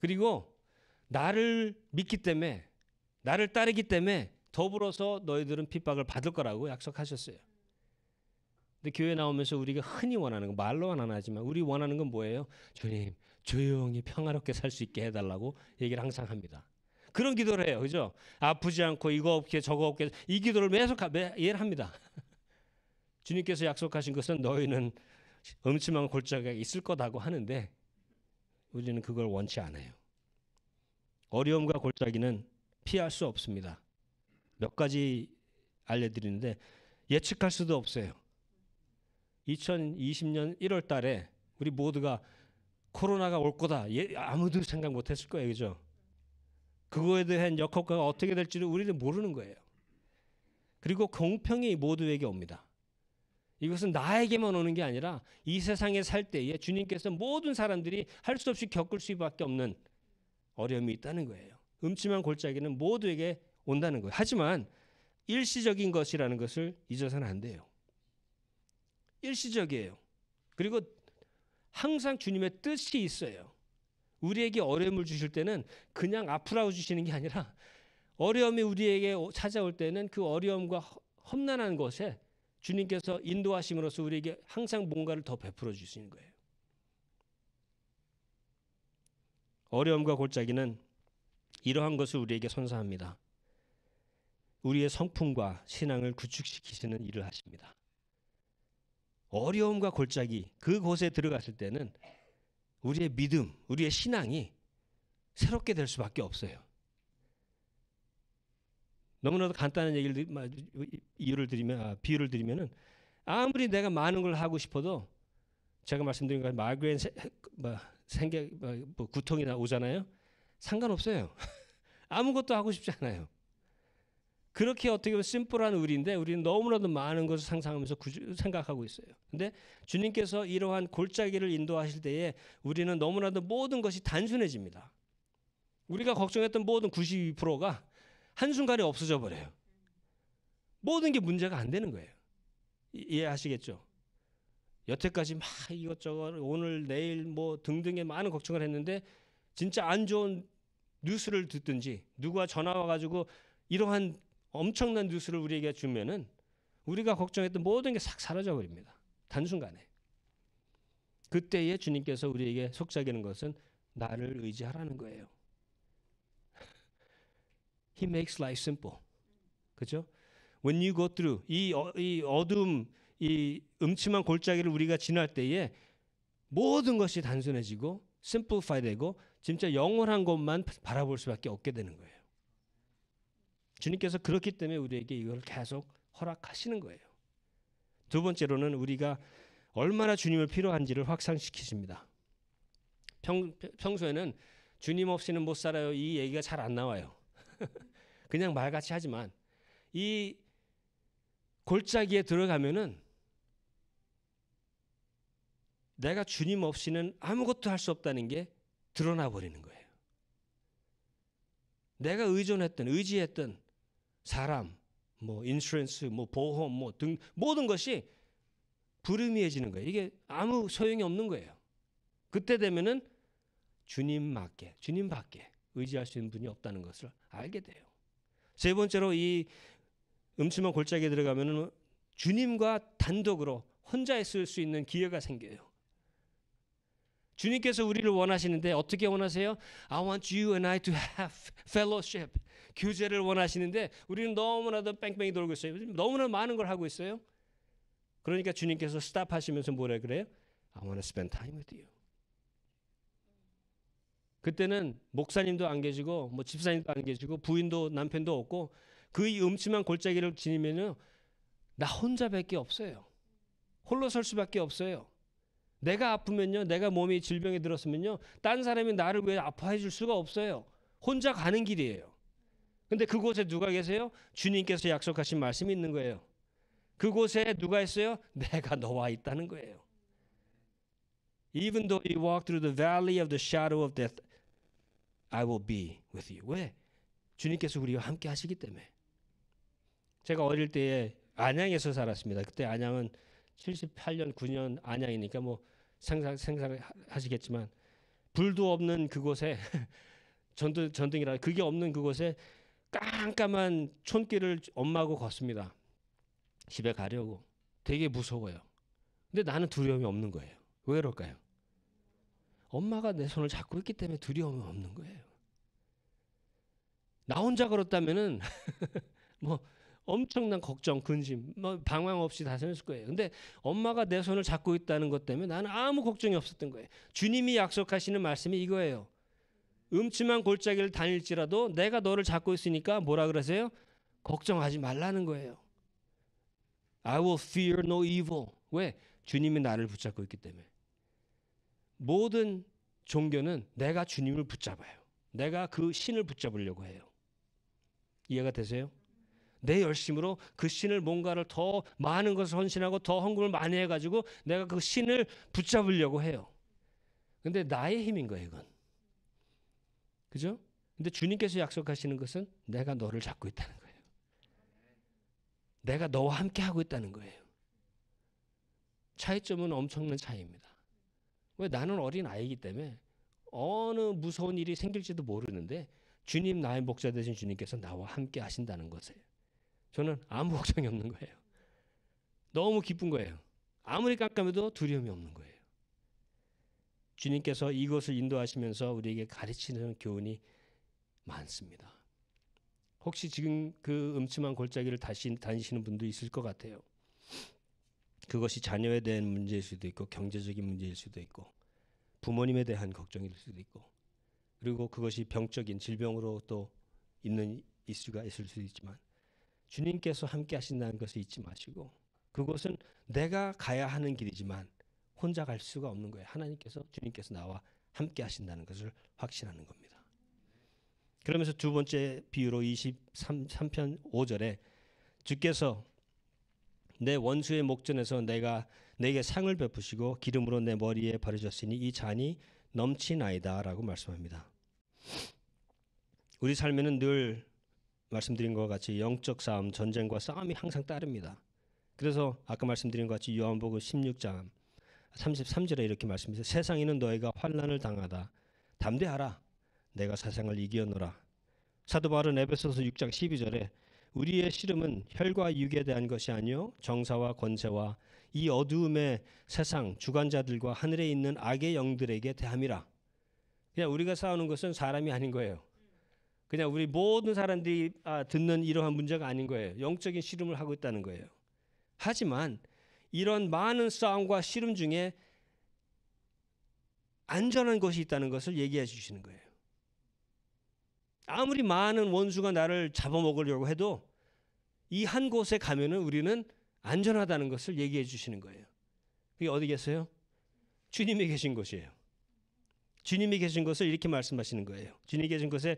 그리고 나를 믿기 때문에 나를 따르기 때문에 더불어서 너희들은 핍박을 받을 거라고 약속하셨어요. 근데 교회 나오면서 우리가 흔히 원하는 거 말로만 안 하지만 우리 원하는 건 뭐예요? 주님 조용히 평화롭게 살 수 있게 해달라고 얘기를 항상 합니다. 그런 기도를 해요, 그죠? 아프지 않고 이거 없게 저거 없게 이 기도를 계속 매일 합니다. 주님께서 약속하신 것은 너희는 음침한 골짜기가 있을 거다고 하는데 우리는 그걸 원치 않아요. 어려움과 골짜기는 피할 수 없습니다. 몇 가지 알려드리는데 예측할 수도 없어요. 2020년 1월 달에 우리 모두가 코로나가 올 거다. 예, 아무도 생각 못 했을 거예요. 그죠? 그거에 대한 역효과가 어떻게 될지를 우리는 모르는 거예요. 그리고 공평이 모두에게 옵니다. 이것은 나에게만 오는 게 아니라 이 세상에 살 때에 주님께서 모든 사람들이 할 수 없이 겪을 수밖에 없는 어려움이 있다는 거예요. 음침한 골짜기는 모두에게 온다는 거예요. 하지만 일시적인 것이라는 것을 잊어서는 안 돼요. 일시적이에요. 그리고 항상 주님의 뜻이 있어요. 우리에게 어려움을 주실 때는 그냥 아프라고 주시는 게 아니라 어려움이 우리에게 찾아올 때는 그 어려움과 험난한 것에 주님께서 인도하심으로써 우리에게 항상 뭔가를 더 베풀어 주시는 거예요. 어려움과 골짜기는 이러한 것을 우리에게 선사합니다. 우리의 성품과 신앙을 구축시키시는 일을 하십니다. 어려움과 골짜기 그곳에 들어갔을 때는 우리의 믿음, 우리의 신앙이 새롭게 될 수밖에 없어요. 너무나도 간단한 얘기를 이유를 드리면 아, 비유를 드리면은 아무리 내가 많은 걸 하고 싶어도 제가 말씀드린 것마그레인 뭐, 생계 뭐, 뭐 구통이 나 오잖아요. 상관없어요. 아무것도 하고 싶지 않아요. 그렇게 어떻게 보면 심플한 우리인데 우리는 너무나도 많은 것을 상상하면서 구주, 생각하고 있어요. 근데 주님께서 이러한 골짜기를 인도하실 때에 우리는 너무나도 모든 것이 단순해집니다. 우리가 걱정했던 모든 92%가 한순간에 없어져 버려요. 모든 게 문제가 안 되는 거예요. 이해하시겠죠? 여태까지 막 이것저것 오늘 내일 뭐 등등의 많은 걱정을 했는데 진짜 안 좋은 뉴스를 듣든지 누가 전화 와가지고 이러한 엄청난 뉴스를 우리에게 주면은 우리가 걱정했던 모든 게 싹 사라져 버립니다. 단순간에. 그때에 주님께서 우리에게 속삭이는 것은 나를 의지하라는 거예요. He makes life simple. 그죠? When you go through 이, 어, 이 어둠, 이 음침한 골짜기를 우리가 지날 때에 모든 것이 단순해지고 심플파이 되고 진짜 영원한 것만 바라볼 수밖에 없게 되는 거예요. 주님께서 그렇기 때문에 우리에게 이걸 계속 허락하시는 거예요. 두 번째로는 우리가 얼마나 주님을 필요한지를 확산시키십니다. 평, 평소에는 주님 없이는 못 살아요. 이 얘기가 잘 안 나와요. 그냥 말같이 하지만 이 골짜기에 들어가면은 내가 주님 없이는 아무것도 할 수 없다는 게 드러나 버리는 거예요. 내가 의존했던 의지했던 사람, 뭐 인슈런스, 뭐 보험, 뭐 등 모든 것이 불의미해지는 거예요. 이게 아무 소용이 없는 거예요. 그때 되면은 주님 맞게, 주님 밖에 의지할 수 있는 분이 없다는 것을 알게 돼요. 세 번째로 이 음침한 골짜기에 들어가면은 주님과 단독으로 혼자 있을 수 있는 기회가 생겨요. 주님께서 우리를 원하시는데 어떻게 원하세요? I want you and I to have fellowship. 교제를 원하시는데 우리는 너무나도 뺑뺑이 돌고 있어요. 너무나 많은 걸 하고 있어요. 그러니까 주님께서 스탑하시면서 뭐라 그래요? I want to spend time with you. 그때는 목사님도 안 계시고 뭐 집사님도 안 계시고 부인도 남편도 없고 그 음침한 골짜기를 지니면요. 나 혼자밖에 없어요. 홀로 설 수밖에 없어요. 내가 아프면요, 내가 몸이 질병에 들었으면요, 딴 사람이 나를 왜 아파해 줄 수가 없어요. 혼자 가는 길이에요. 근데 그곳에 누가 계세요? 주님께서 약속하신 말씀이 있는 거예요. 그곳에 누가 있어요? 내가 너와 있다는 거예요. Even though you walk through the valley of the shadow of death, I will be with you. 왜? 주님께서 우리와 함께 하시기 때문에. 제가 어릴 때에 안양에서 살았습니다. 그때 안양은 78년, 9년 안양이니까 뭐 생각, 생각하시겠지만 불도 없는 그곳에 전등, 전등이라 그게 없는 그곳에 깜깜한 촌길을 엄마하고 걷습니다. 집에 가려고 되게 무서워요. 근데 나는 두려움이 없는 거예요. 왜 그럴까요? 엄마가 내 손을 잡고 있기 때문에 두려움이 없는 거예요. 나 혼자 걸었다면은 뭐 엄청난 걱정, 근심, 뭐 방황 없이 다스렸을 거예요. 근데 엄마가 내 손을 잡고 있다는 것 때문에 나는 아무 걱정이 없었던 거예요. 주님이 약속하시는 말씀이 이거예요. 음침한 골짜기를 다닐지라도 내가 너를 잡고 있으니까 뭐라 그러세요? 걱정하지 말라는 거예요. I will fear no evil. 왜? 주님이 나를 붙잡고 있기 때문에. 모든 종교는 내가 주님을 붙잡아요. 내가 그 신을 붙잡으려고 해요. 이해가 되세요? 내 열심으로 그 신을 뭔가를 더 많은 것을 헌신하고 더 헌금을 많이 해가지고 내가 그 신을 붙잡으려고 해요. 근데 나의 힘인 거예요, 이건. 그죠? 근데 주님께서 약속하시는 것은 내가 너를 잡고 있다는 거예요. 내가 너와 함께 하고 있다는 거예요. 차이점은 엄청난 차이입니다. 왜 나는 어린 아이이기 때문에 어느 무서운 일이 생길지도 모르는데 주님 나의 목자 되신 주님께서 나와 함께 하신다는 것에 저는 아무 걱정이 없는 거예요. 너무 기쁜 거예요. 아무리 깜깜해도 두려움이 없는 거예요. 주님께서 이것을 인도하시면서 우리에게 가르치는 교훈이 많습니다. 혹시 지금 그 음침한 골짜기를 다시 다니시는 분도 있을 것 같아요. 그것이 자녀에 대한 문제일 수도 있고 경제적인 문제일 수도 있고 부모님에 대한 걱정일 수도 있고 그리고 그것이 병적인 질병으로 또 있는 이슈가 있을 수도 있지만 주님께서 함께 하신다는 것을 잊지 마시고 그것은 내가 가야 하는 길이지만 혼자 갈 수가 없는 거예요. 하나님께서 주님께서 나와 함께 하신다는 것을 확신하는 겁니다. 그러면서 두 번째 비유로 23편 5절에 주께서 내 원수의 목전에서 내가 내게 상을 베푸시고 기름으로 내 머리에 바르셨으니 이 잔이 넘치나이다라고 말씀합니다. 우리 삶에는 늘 말씀드린 것과 같이 영적 싸움, 전쟁과 싸움이 항상 따릅니다. 그래서 아까 말씀드린 것 같이 요한복음 16장 33절에 이렇게 말씀해서 세상에는 너희가 환란을 당하다. 담대하라. 내가 세상을 이기었노라. 사도 바울은 에베소서 6장 12절에 우리의 씨름은 혈과 육에 대한 것이 아니요 정사와 권세와 이 어두움의 세상 주관자들과 하늘에 있는 악의 영들에게 대함이라. 그냥 우리가 싸우는 것은 사람이 아닌 거예요. 그냥 우리 모든 사람들이 아, 듣는 이러한 문제가 아닌 거예요. 영적인 씨름을 하고 있다는 거예요. 하지만 이런 많은 싸움과 씨름 중에 안전한 것이 있다는 것을 얘기해 주시는 거예요. 아무리 많은 원수가 나를 잡아먹으려고 해도 이 한 곳에 가면은 우리는 안전하다는 것을 얘기해 주시는 거예요. 그게 어디겠어요? 주님이 계신 곳이에요. 주님이 계신 것을 이렇게 말씀하시는 거예요. 주님이 계신 것에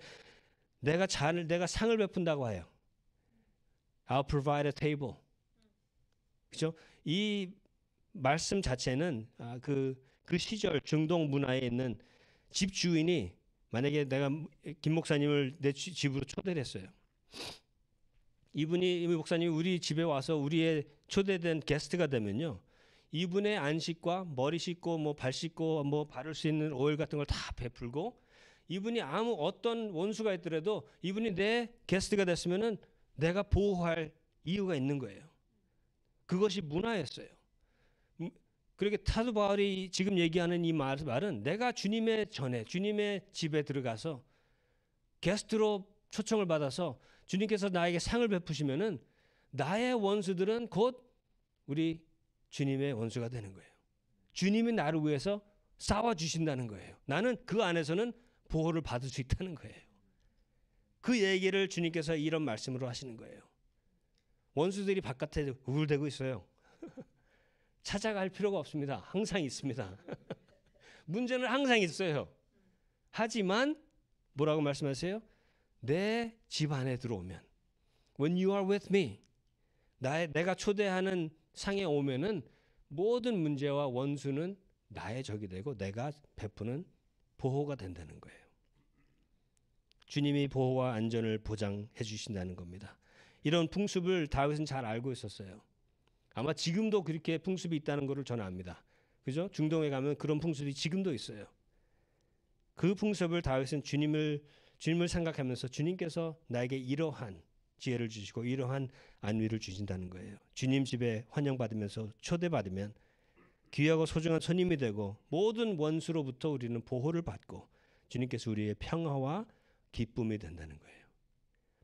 내가 잔을 내가 상을 베푼다고 해요. I'll provide a table. 그죠? 이 말씀 자체는 아, 그, 그 시절 중동 문화에 있는 집 주인이 만약에 내가 김 목사님을 내 집으로 초대를 했어요. 이분이 이 목사님이 우리 집에 와서 우리의 초대된 게스트가 되면요. 이분의 안식과 머리 씻고 뭐 발 씻고 뭐 바를 수 있는 오일 같은 걸 다 베풀고 이분이 아무 어떤 원수가 있더라도 이분이 내 게스트가 됐으면은 내가 보호할 이유가 있는 거예요. 그것이 문화였어요. 음, 그렇게 타도 바울이 지금 얘기하는 이 말, 말은 내가 주님의 전에 주님의 집에 들어가서 게스트로 초청을 받아서 주님께서 나에게 상을 베푸시면은 나의 원수들은 곧 우리 주님의 원수가 되는 거예요. 주님이 나를 위해서 싸워 주신다는 거예요. 나는 그 안에서는 보호를 받을 수 있다는 거예요. 그 얘기를 주님께서 이런 말씀으로 하시는 거예요. 원수들이 바깥에 우울대고 있어요. 찾아갈 필요가 없습니다. 항상 있습니다. 문제는 항상 있어요. 하지만 뭐라고 말씀하세요? 내 집 안에 들어오면 when you are with me 나의 내가 초대하는 상에 오면은 모든 문제와 원수는 나의 적이 되고 내가 베푸는 보호가 된다는 거예요. 주님이 보호와 안전을 보장해 주신다는 겁니다. 이런 풍습을 다윗은 잘 알고 있었어요. 아마 지금도 그렇게 풍습이 있다는 것을 저는 압니다. 그죠? 중동에 가면 그런 풍습이 지금도 있어요. 그 풍습을 다윗은 주님을 주님을 생각하면서 주님께서 나에게 이러한 지혜를 주시고 이러한 안위를 주신다는 거예요. 주님 집에 환영받으면서 초대받으면 귀하고 소중한 손님이 되고 모든 원수로부터 우리는 보호를 받고 주님께서 우리의 평화와 기쁨이 된다는 거예요.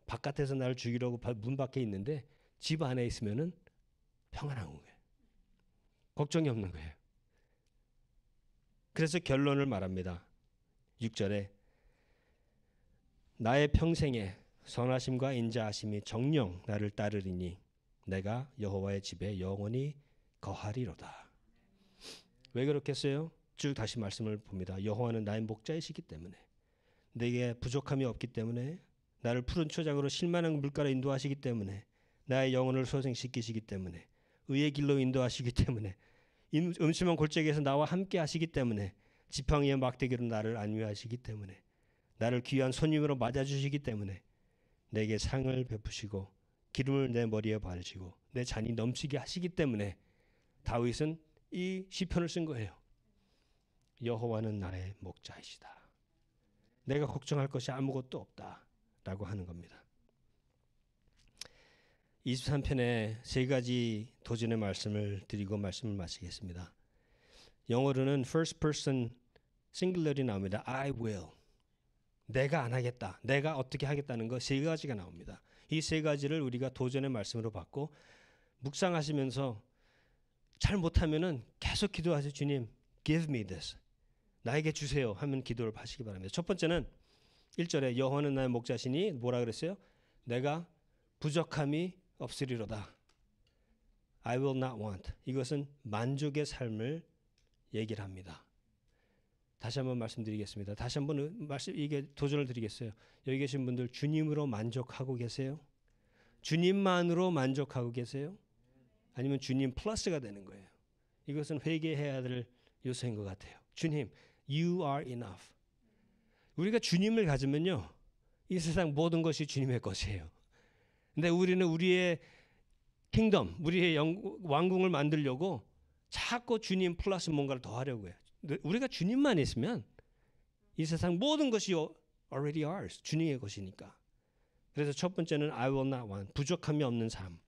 바깥에서 나를 죽이려고 문 밖에 있는데 집 안에 있으면은 평안한 거예요. 걱정이 없는 거예요. 그래서 결론을 말합니다. 6절에 나의 평생에 선하심과 인자하심이 정령 나를 따르리니 내가 여호와의 집에 영원히 거하리로다. 왜 그렇겠어요? 쭉 다시 말씀을 봅니다. 여호와는 나의 목자이시기 때문에 내게 부족함이 없기 때문에 나를 푸른 초장으로 실만한 물가로 인도하시기 때문에 나의 영혼을 소생시키시기 때문에 의의 길로 인도하시기 때문에 음침한 골짜기에서 나와 함께 하시기 때문에 지팡이의 막대기로 나를 안위하시기 때문에 나를 귀한 손님으로 맞아주시기 때문에 내게 상을 베푸시고 기름을 내 머리에 바르시고 내 잔이 넘치게 하시기 때문에 다윗은 이 시편을 쓴 거예요. 여호와는 나의 목자이시다. 내가 걱정할 것이 아무것도 없다. 라고 하는 겁니다. 23편에 세 가지 도전의 말씀을 드리고 말씀을 마치겠습니다. 영어로는 first person singular이 나옵니다. I will. 내가 안 하겠다. 내가 어떻게 하겠다는 거세 가지가 나옵니다. 이 세 가지를 우리가 도전의 말씀으로 받고 묵상하시면서 잘 못하면은 계속 기도하세요. 주님, give me this. 나에게 주세요 하면 기도를 하시기 바랍니다. 첫 번째는 1절에 여호와는 나의 목자시니 뭐라 그랬어요? 내가 부족함이 없으리로다. I will not want. 이것은 만족의 삶을 얘기를 합니다. 다시 한번 말씀드리겠습니다. 다시 한번 말씀 이게 도전을 드리겠어요. 여기 계신 분들 주님으로 만족하고 계세요? 주님만으로 만족하고 계세요? 아니면 주님 플러스가 되는 거예요. 이것은 회개해야 될 요소인 것 같아요. 주님, you are enough. 우리가 주님을 가지면요. 이 세상 모든 것이 주님의 것이에요. 근데 우리는 우리의 킹덤, 우리의 영, 왕궁을 만들려고 자꾸 주님 플러스 뭔가를 더하려고 해요. 우리가 주님만 있으면 이 세상 모든 것이 already ours, 주님의 것이니까. 그래서 첫 번째는 I will not want, 부족함이 없는 삶.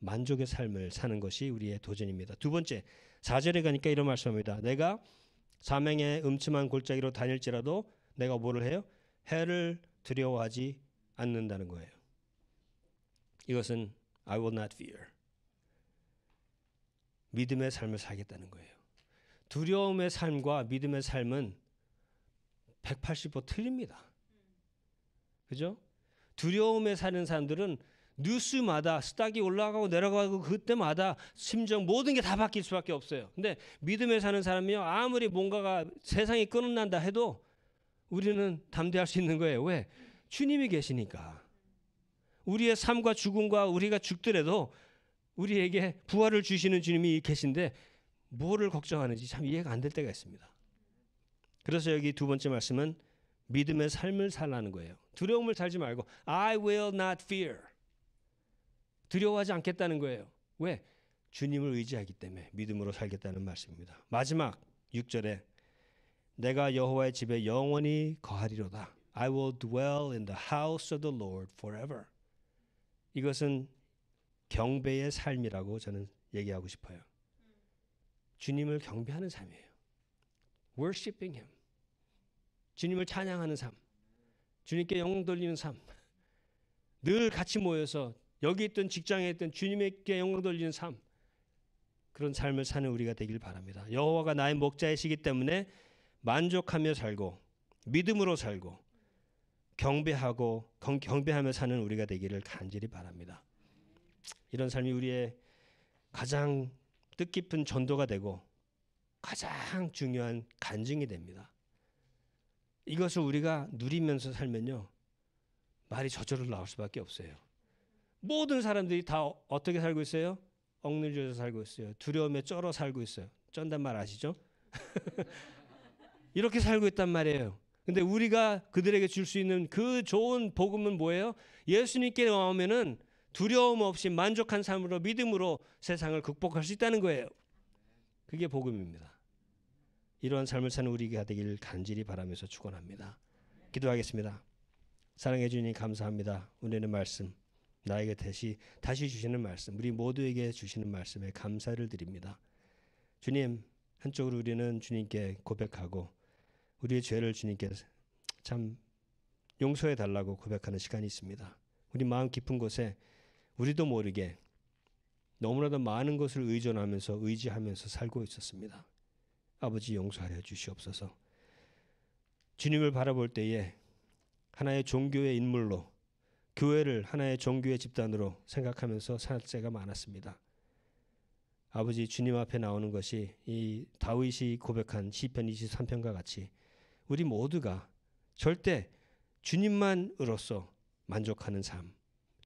만족의 삶을 사는 것이 우리의 도전입니다. 두 번째, 4절에 가니까 이런 말씀입니다. 내가 사명의 음침한 골짜기로 다닐지라도 내가 뭐를 해요? 해를 두려워하지 않는다는 거예요. 이것은 I will not fear. 믿음의 삶을 살겠다는 거예요. 두려움의 삶과 믿음의 삶은 180도 틀립니다. 그죠? 두려움에 사는 사람들은 뉴스마다 스탁이 올라가고 내려가고 그때마다 심정 모든 게 다 바뀔 수밖에 없어요. 근데 믿음에 사는 사람이요 아무리 뭔가가 세상이 끊어난다 해도 우리는 담대할 수 있는 거예요. 왜? 주님이 계시니까. 우리의 삶과 죽음과 우리가 죽더라도 우리에게 부활을 주시는 주님이 계신데 뭐를 걱정하는지 참 이해가 안 될 때가 있습니다. 그래서 여기 두 번째 말씀은 믿음의 삶을 살라는 거예요. 두려움을 살지 말고 I will not fear. 두려워하지 않겠다는 거예요. 왜? 주님을 의지하기 때문에 믿음으로 살겠다는 말씀입니다. 마지막 6절에 내가 여호와의 집에 영원히 거하리로다. I will dwell in the house of the Lord forever. 이것은 경배의 삶이라고 저는 얘기하고 싶어요. 주님을 경배하는 삶이에요. w o r s h i p i n g him. 주님을 찬양하는 삶. 주님께 영광 돌리는 삶. 늘 같이 모여서 여기 있던 직장에 있던 주님께 영광 돌리는 삶. 그런 삶을 사는 우리가 되길 바랍니다. 여호와가 나의 목자이시기 때문에 만족하며 살고 믿음으로 살고 경배하고 경배하며 사는 우리가 되기를 간절히 바랍니다. 이런 삶이 우리의 가장 뜻깊은 전도가 되고 가장 중요한 간증이 됩니다. 이것을 우리가 누리면서 살면요. 말이 저절로 나올 수밖에 없어요. 모든 사람들이 다 어떻게 살고 있어요? 억눌려서 살고 있어요. 두려움에 쩔어 살고 있어요. 쩐단 말 아시죠? 이렇게 살고 있단 말이에요. 근데 우리가 그들에게 줄 수 있는 그 좋은 복음은 뭐예요? 예수님께 나오면은 두려움 없이 만족한 삶으로 믿음으로 세상을 극복할 수 있다는 거예요. 그게 복음입니다. 이러한 삶을 사는 우리가 되길 간절히 바라면서 축원합니다. 기도하겠습니다. 사랑해 주님 감사합니다. 오늘의 말씀 나에게 다시 다시 주시는 말씀, 우리 모두에게 주시는 말씀에 감사를 드립니다. 주님, 한쪽으로 우리는 주님께 고백하고 우리의 죄를 주님께 참 용서해 달라고 고백하는 시간이 있습니다. 우리 마음 깊은 곳에 우리도 모르게 너무나도 많은 것을 의존하면서 의지하면서 살고 있었습니다. 아버지 용서하여 주시옵소서. 주님을 바라볼 때에 하나의 종교의 인물로 교회를 하나의 종교의 집단으로 생각하면서 살 때가 많았습니다. 아버지 주님 앞에 나오는 것이 이 다윗이 고백한 시편 23편과 같이 우리 모두가 절대 주님만으로서 만족하는 삶,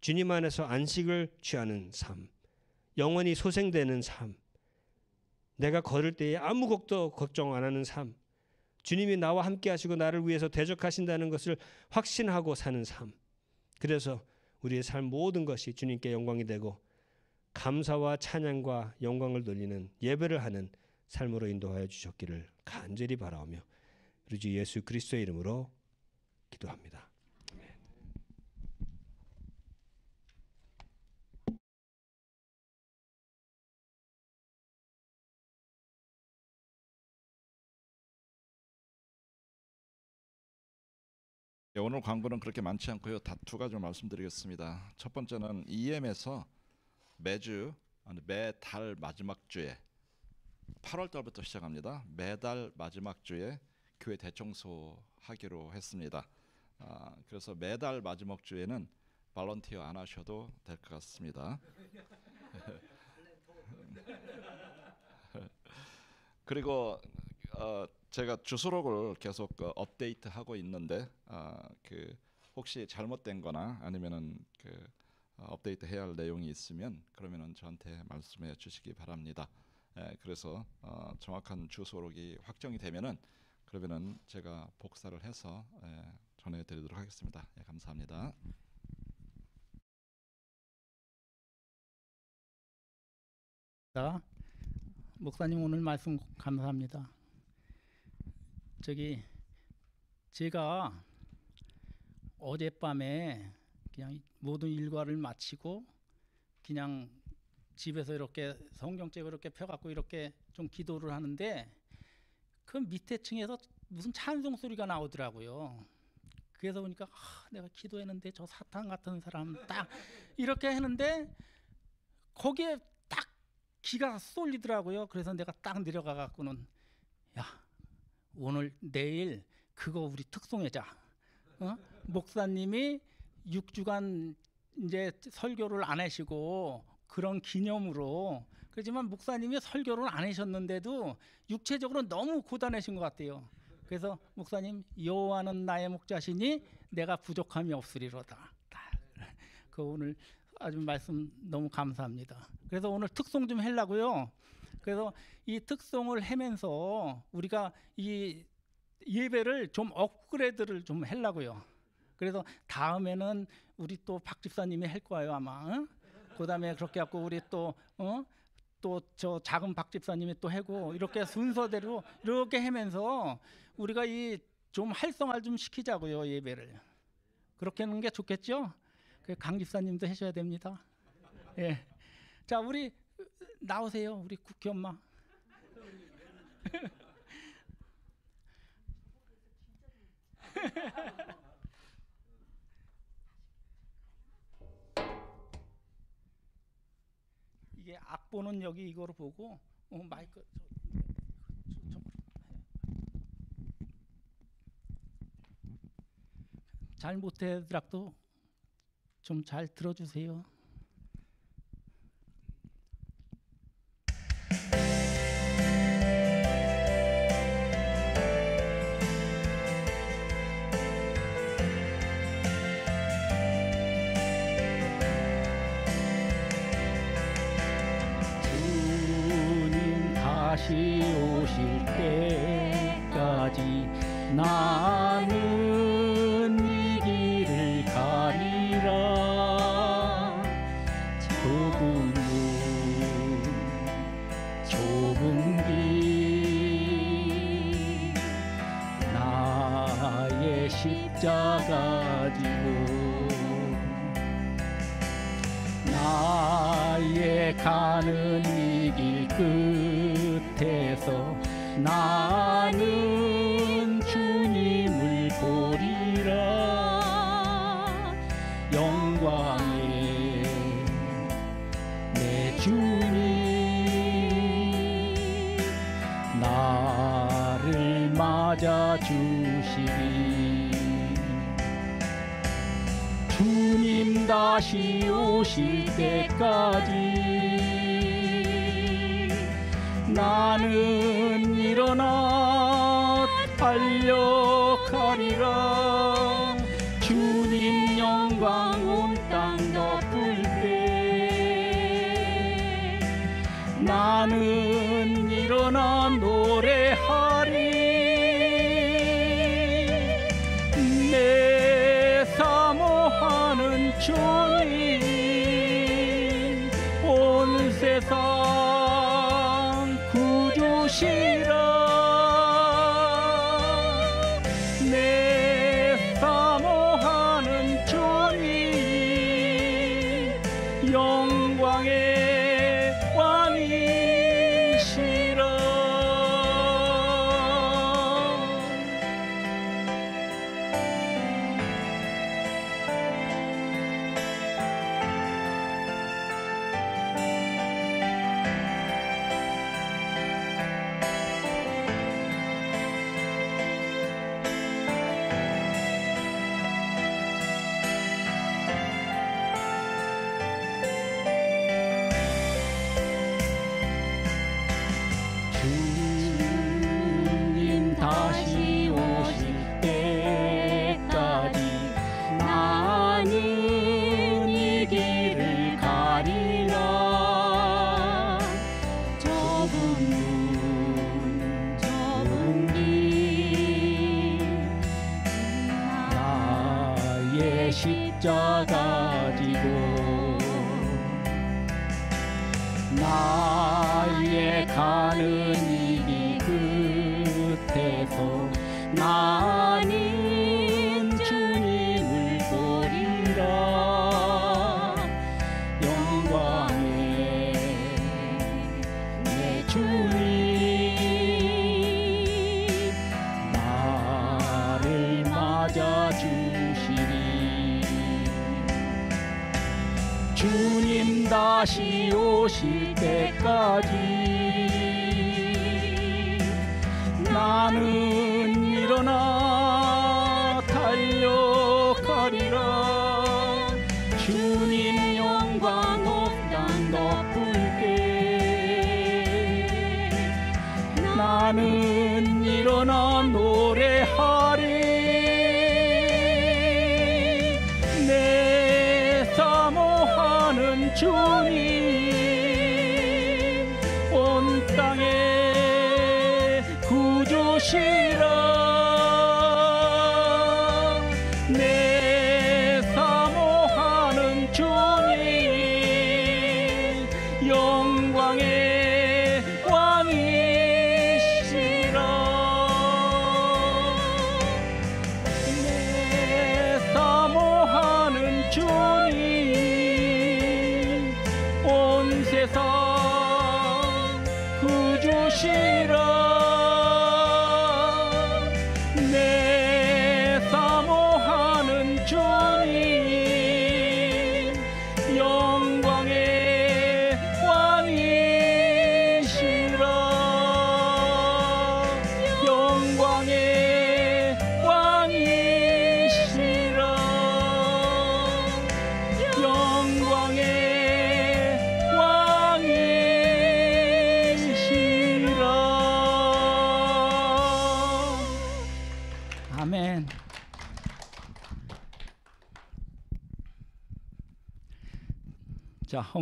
주님 안에서 안식을 취하는 삶, 영원히 소생되는 삶, 내가 걸을 때에 아무 것도 걱정 안 하는 삶, 주님이 나와 함께 하시고 나를 위해서 대적하신다는 것을 확신하고 사는 삶. 그래서 우리의 삶 모든 것이 주님께 영광이 되고 감사와 찬양과 영광을 돌리는 예배를 하는 삶으로 인도하여 주셨기를 간절히 바라오며 우리 주 예수 그리스도의 이름으로 기도합니다. 네, 오늘 광고는 그렇게 많지 않고요. 다투 가좀 말씀드리겠습니다. 첫 번째는 EM에서 매주 매달 마지막 주에 8월 달부터 시작합니다. 매달 마지막 주에 교회 대청소 하기로 했습니다. 아, 그래서 매달 마지막 주에는 발런티어 안 하셔도 될 것 같습니다. 그리고 어, 제가 주소록을 계속 어, 그 업데이트하고 있는데 어, 그 혹시 잘못된거나 아니면은 그 어, 업데이트 해야 할 내용이 있으면 그러면은 저한테 말씀해 주시기 바랍니다. 에, 예, 그래서 어, 정확한 주소록이 확정이 되면은 그러면은 제가 복사를 해서 예, 전해드리도록 하겠습니다. 예, 감사합니다. 자, 목사님 오늘 말씀 감사합니다. 저기 제가 어젯밤에 그냥 모든 일과를 마치고 그냥 집에서 이렇게 성경책 이렇게 펴갖고 이렇게 좀 기도를 하는데 그 밑에 층에서 무슨 찬송 소리가 나오더라고요. 그래서 보니까 아, 내가 기도했는데 저 사탄 같은 사람 딱 이렇게 했는데 거기에 딱 기가 쏠리더라고요. 그래서 내가 딱 내려가 갖고는 야 오늘 내일 그거 우리 특송해자 어? 목사님이 6주간 이제 설교를 안 하시고 그런 기념으로 그렇지만 목사님이 설교를 안 하셨는데도 육체적으로 너무 고단하신 것 같아요. 그래서 목사님 여호와는 나의 목자시니 내가 부족함이 없으리로다. 그 오늘 아주 말씀 너무 감사합니다. 그래서 오늘 특송 좀 하려고요. 그래서 이 특송을 하면서 우리가 이 예배를 좀 업그레이드를 좀 하려고요. 그래서 다음에는 우리 또박 집사님이 할 거예요 아마. 그다음에 그렇게 갖고 우리 또 어? 또저 작은 박 집사님이 또 해고 이렇게 순서대로 이렇게 해면서 우리가 이 좀 활성화 좀 시키자고요 예배를 그렇게 하는 게 좋겠죠. 그 강 집사님도 해줘야 됩니다. 예, 자 우리 나오세요 우리 국회 엄마. 이게 악보는 여기 이걸 보고 어, 마이크 저, 저, 저, 잘 못해 드락도 좀 잘 들어주세요. 나는 이 길을 가리라 좁은 문 좁은 길 나의 십자가 지고 나의 가는 이 길 끝에서 나는 다시 오실 때까지 나는 일어나 달려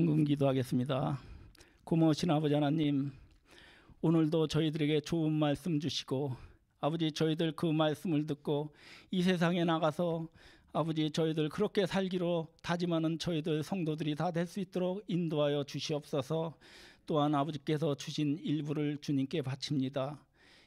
헌금 기도하겠습니다. 고마신 아버지 하나님 오늘도 저희들에게 좋은 말씀 주시고 아버지 저희들 그 말씀을 듣고 이 세상에 나가서 아버지 저희들 그렇게 살기로 다짐하는 저희들 성도들이 다 될 수 있도록 인도하여 주시옵소서 또한 아버지께서 주신 일부를 주님께 바칩니다.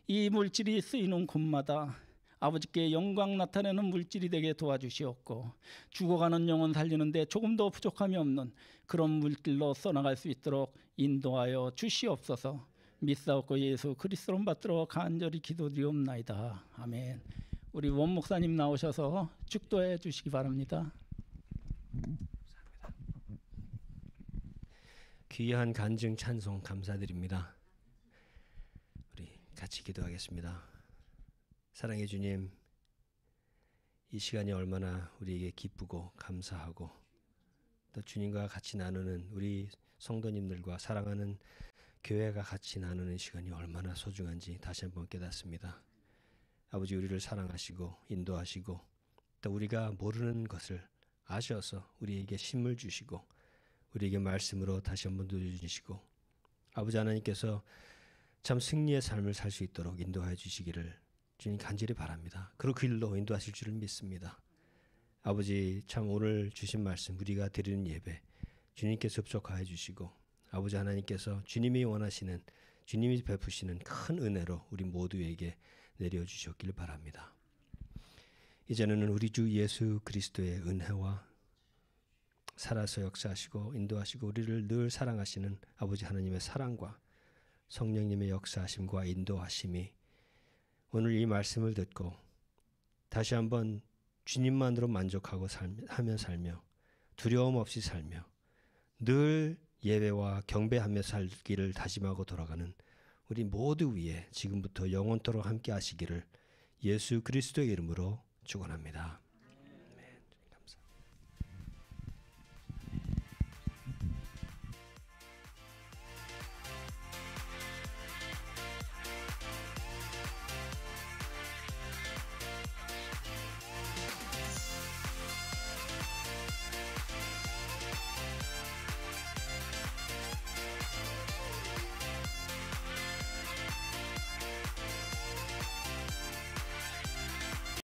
이 물질이 쓰이는 곳마다 아버지께 영광 나타내는 물질이 되게 도와주시옵고 죽어가는 영혼 살리는데 조금도 부족함이 없는 그런 물길로 써나갈 수 있도록 인도하여 주시옵소서. 믿사옵고 예수 그리스도로 받들어 간절히 기도드리옵나이다. 아멘. 우리 원 목사님 나오셔서 축도해 주시기 바랍니다. 귀한 간증 찬송 감사드립니다. 우리 같이 기도하겠습니다. 사랑해 주님, 이 시간이 얼마나 우리에게 기쁘고 감사하고 또 주님과 같이 나누는 우리 성도님들과 사랑하는 교회가 같이 나누는 시간이 얼마나 소중한지 다시 한번 깨닫습니다. 아버지 우리를 사랑하시고 인도하시고 또 우리가 모르는 것을 아셔서 우리에게 힘을 주시고 우리에게 말씀으로 다시 한번 도주시고 아버지 하나님께서 참 승리의 삶을 살 수 있도록 인도하여 주시기를 주님 간절히 바랍니다. 그리고 그 길로 인도하실 줄을 믿습니다. 아버지 참 오늘 주신 말씀 우리가 드리는 예배 주님께서 접족하여 주시고 아버지 하나님께서 주님이 원하시는 주님이 베푸시는 큰 은혜로 우리 모두에게 내려 주셨기를 바랍니다. 이제는 우리 주 예수 그리스도의 은혜와 살아서 역사하시고 인도하시고 우리를 늘 사랑하시는 아버지 하나님의 사랑과 성령님의 역사하심과 인도하심이 오늘 이 말씀을 듣고 다시 한번 주님만으로 만족하고 살, 하며 살며 두려움 없이 살며 늘 예배와 경배하며 살기를 다짐하고 돌아가는 우리 모두 위에 지금부터 영원토록 함께 하시기를 예수 그리스도의 이름으로 축원합니다.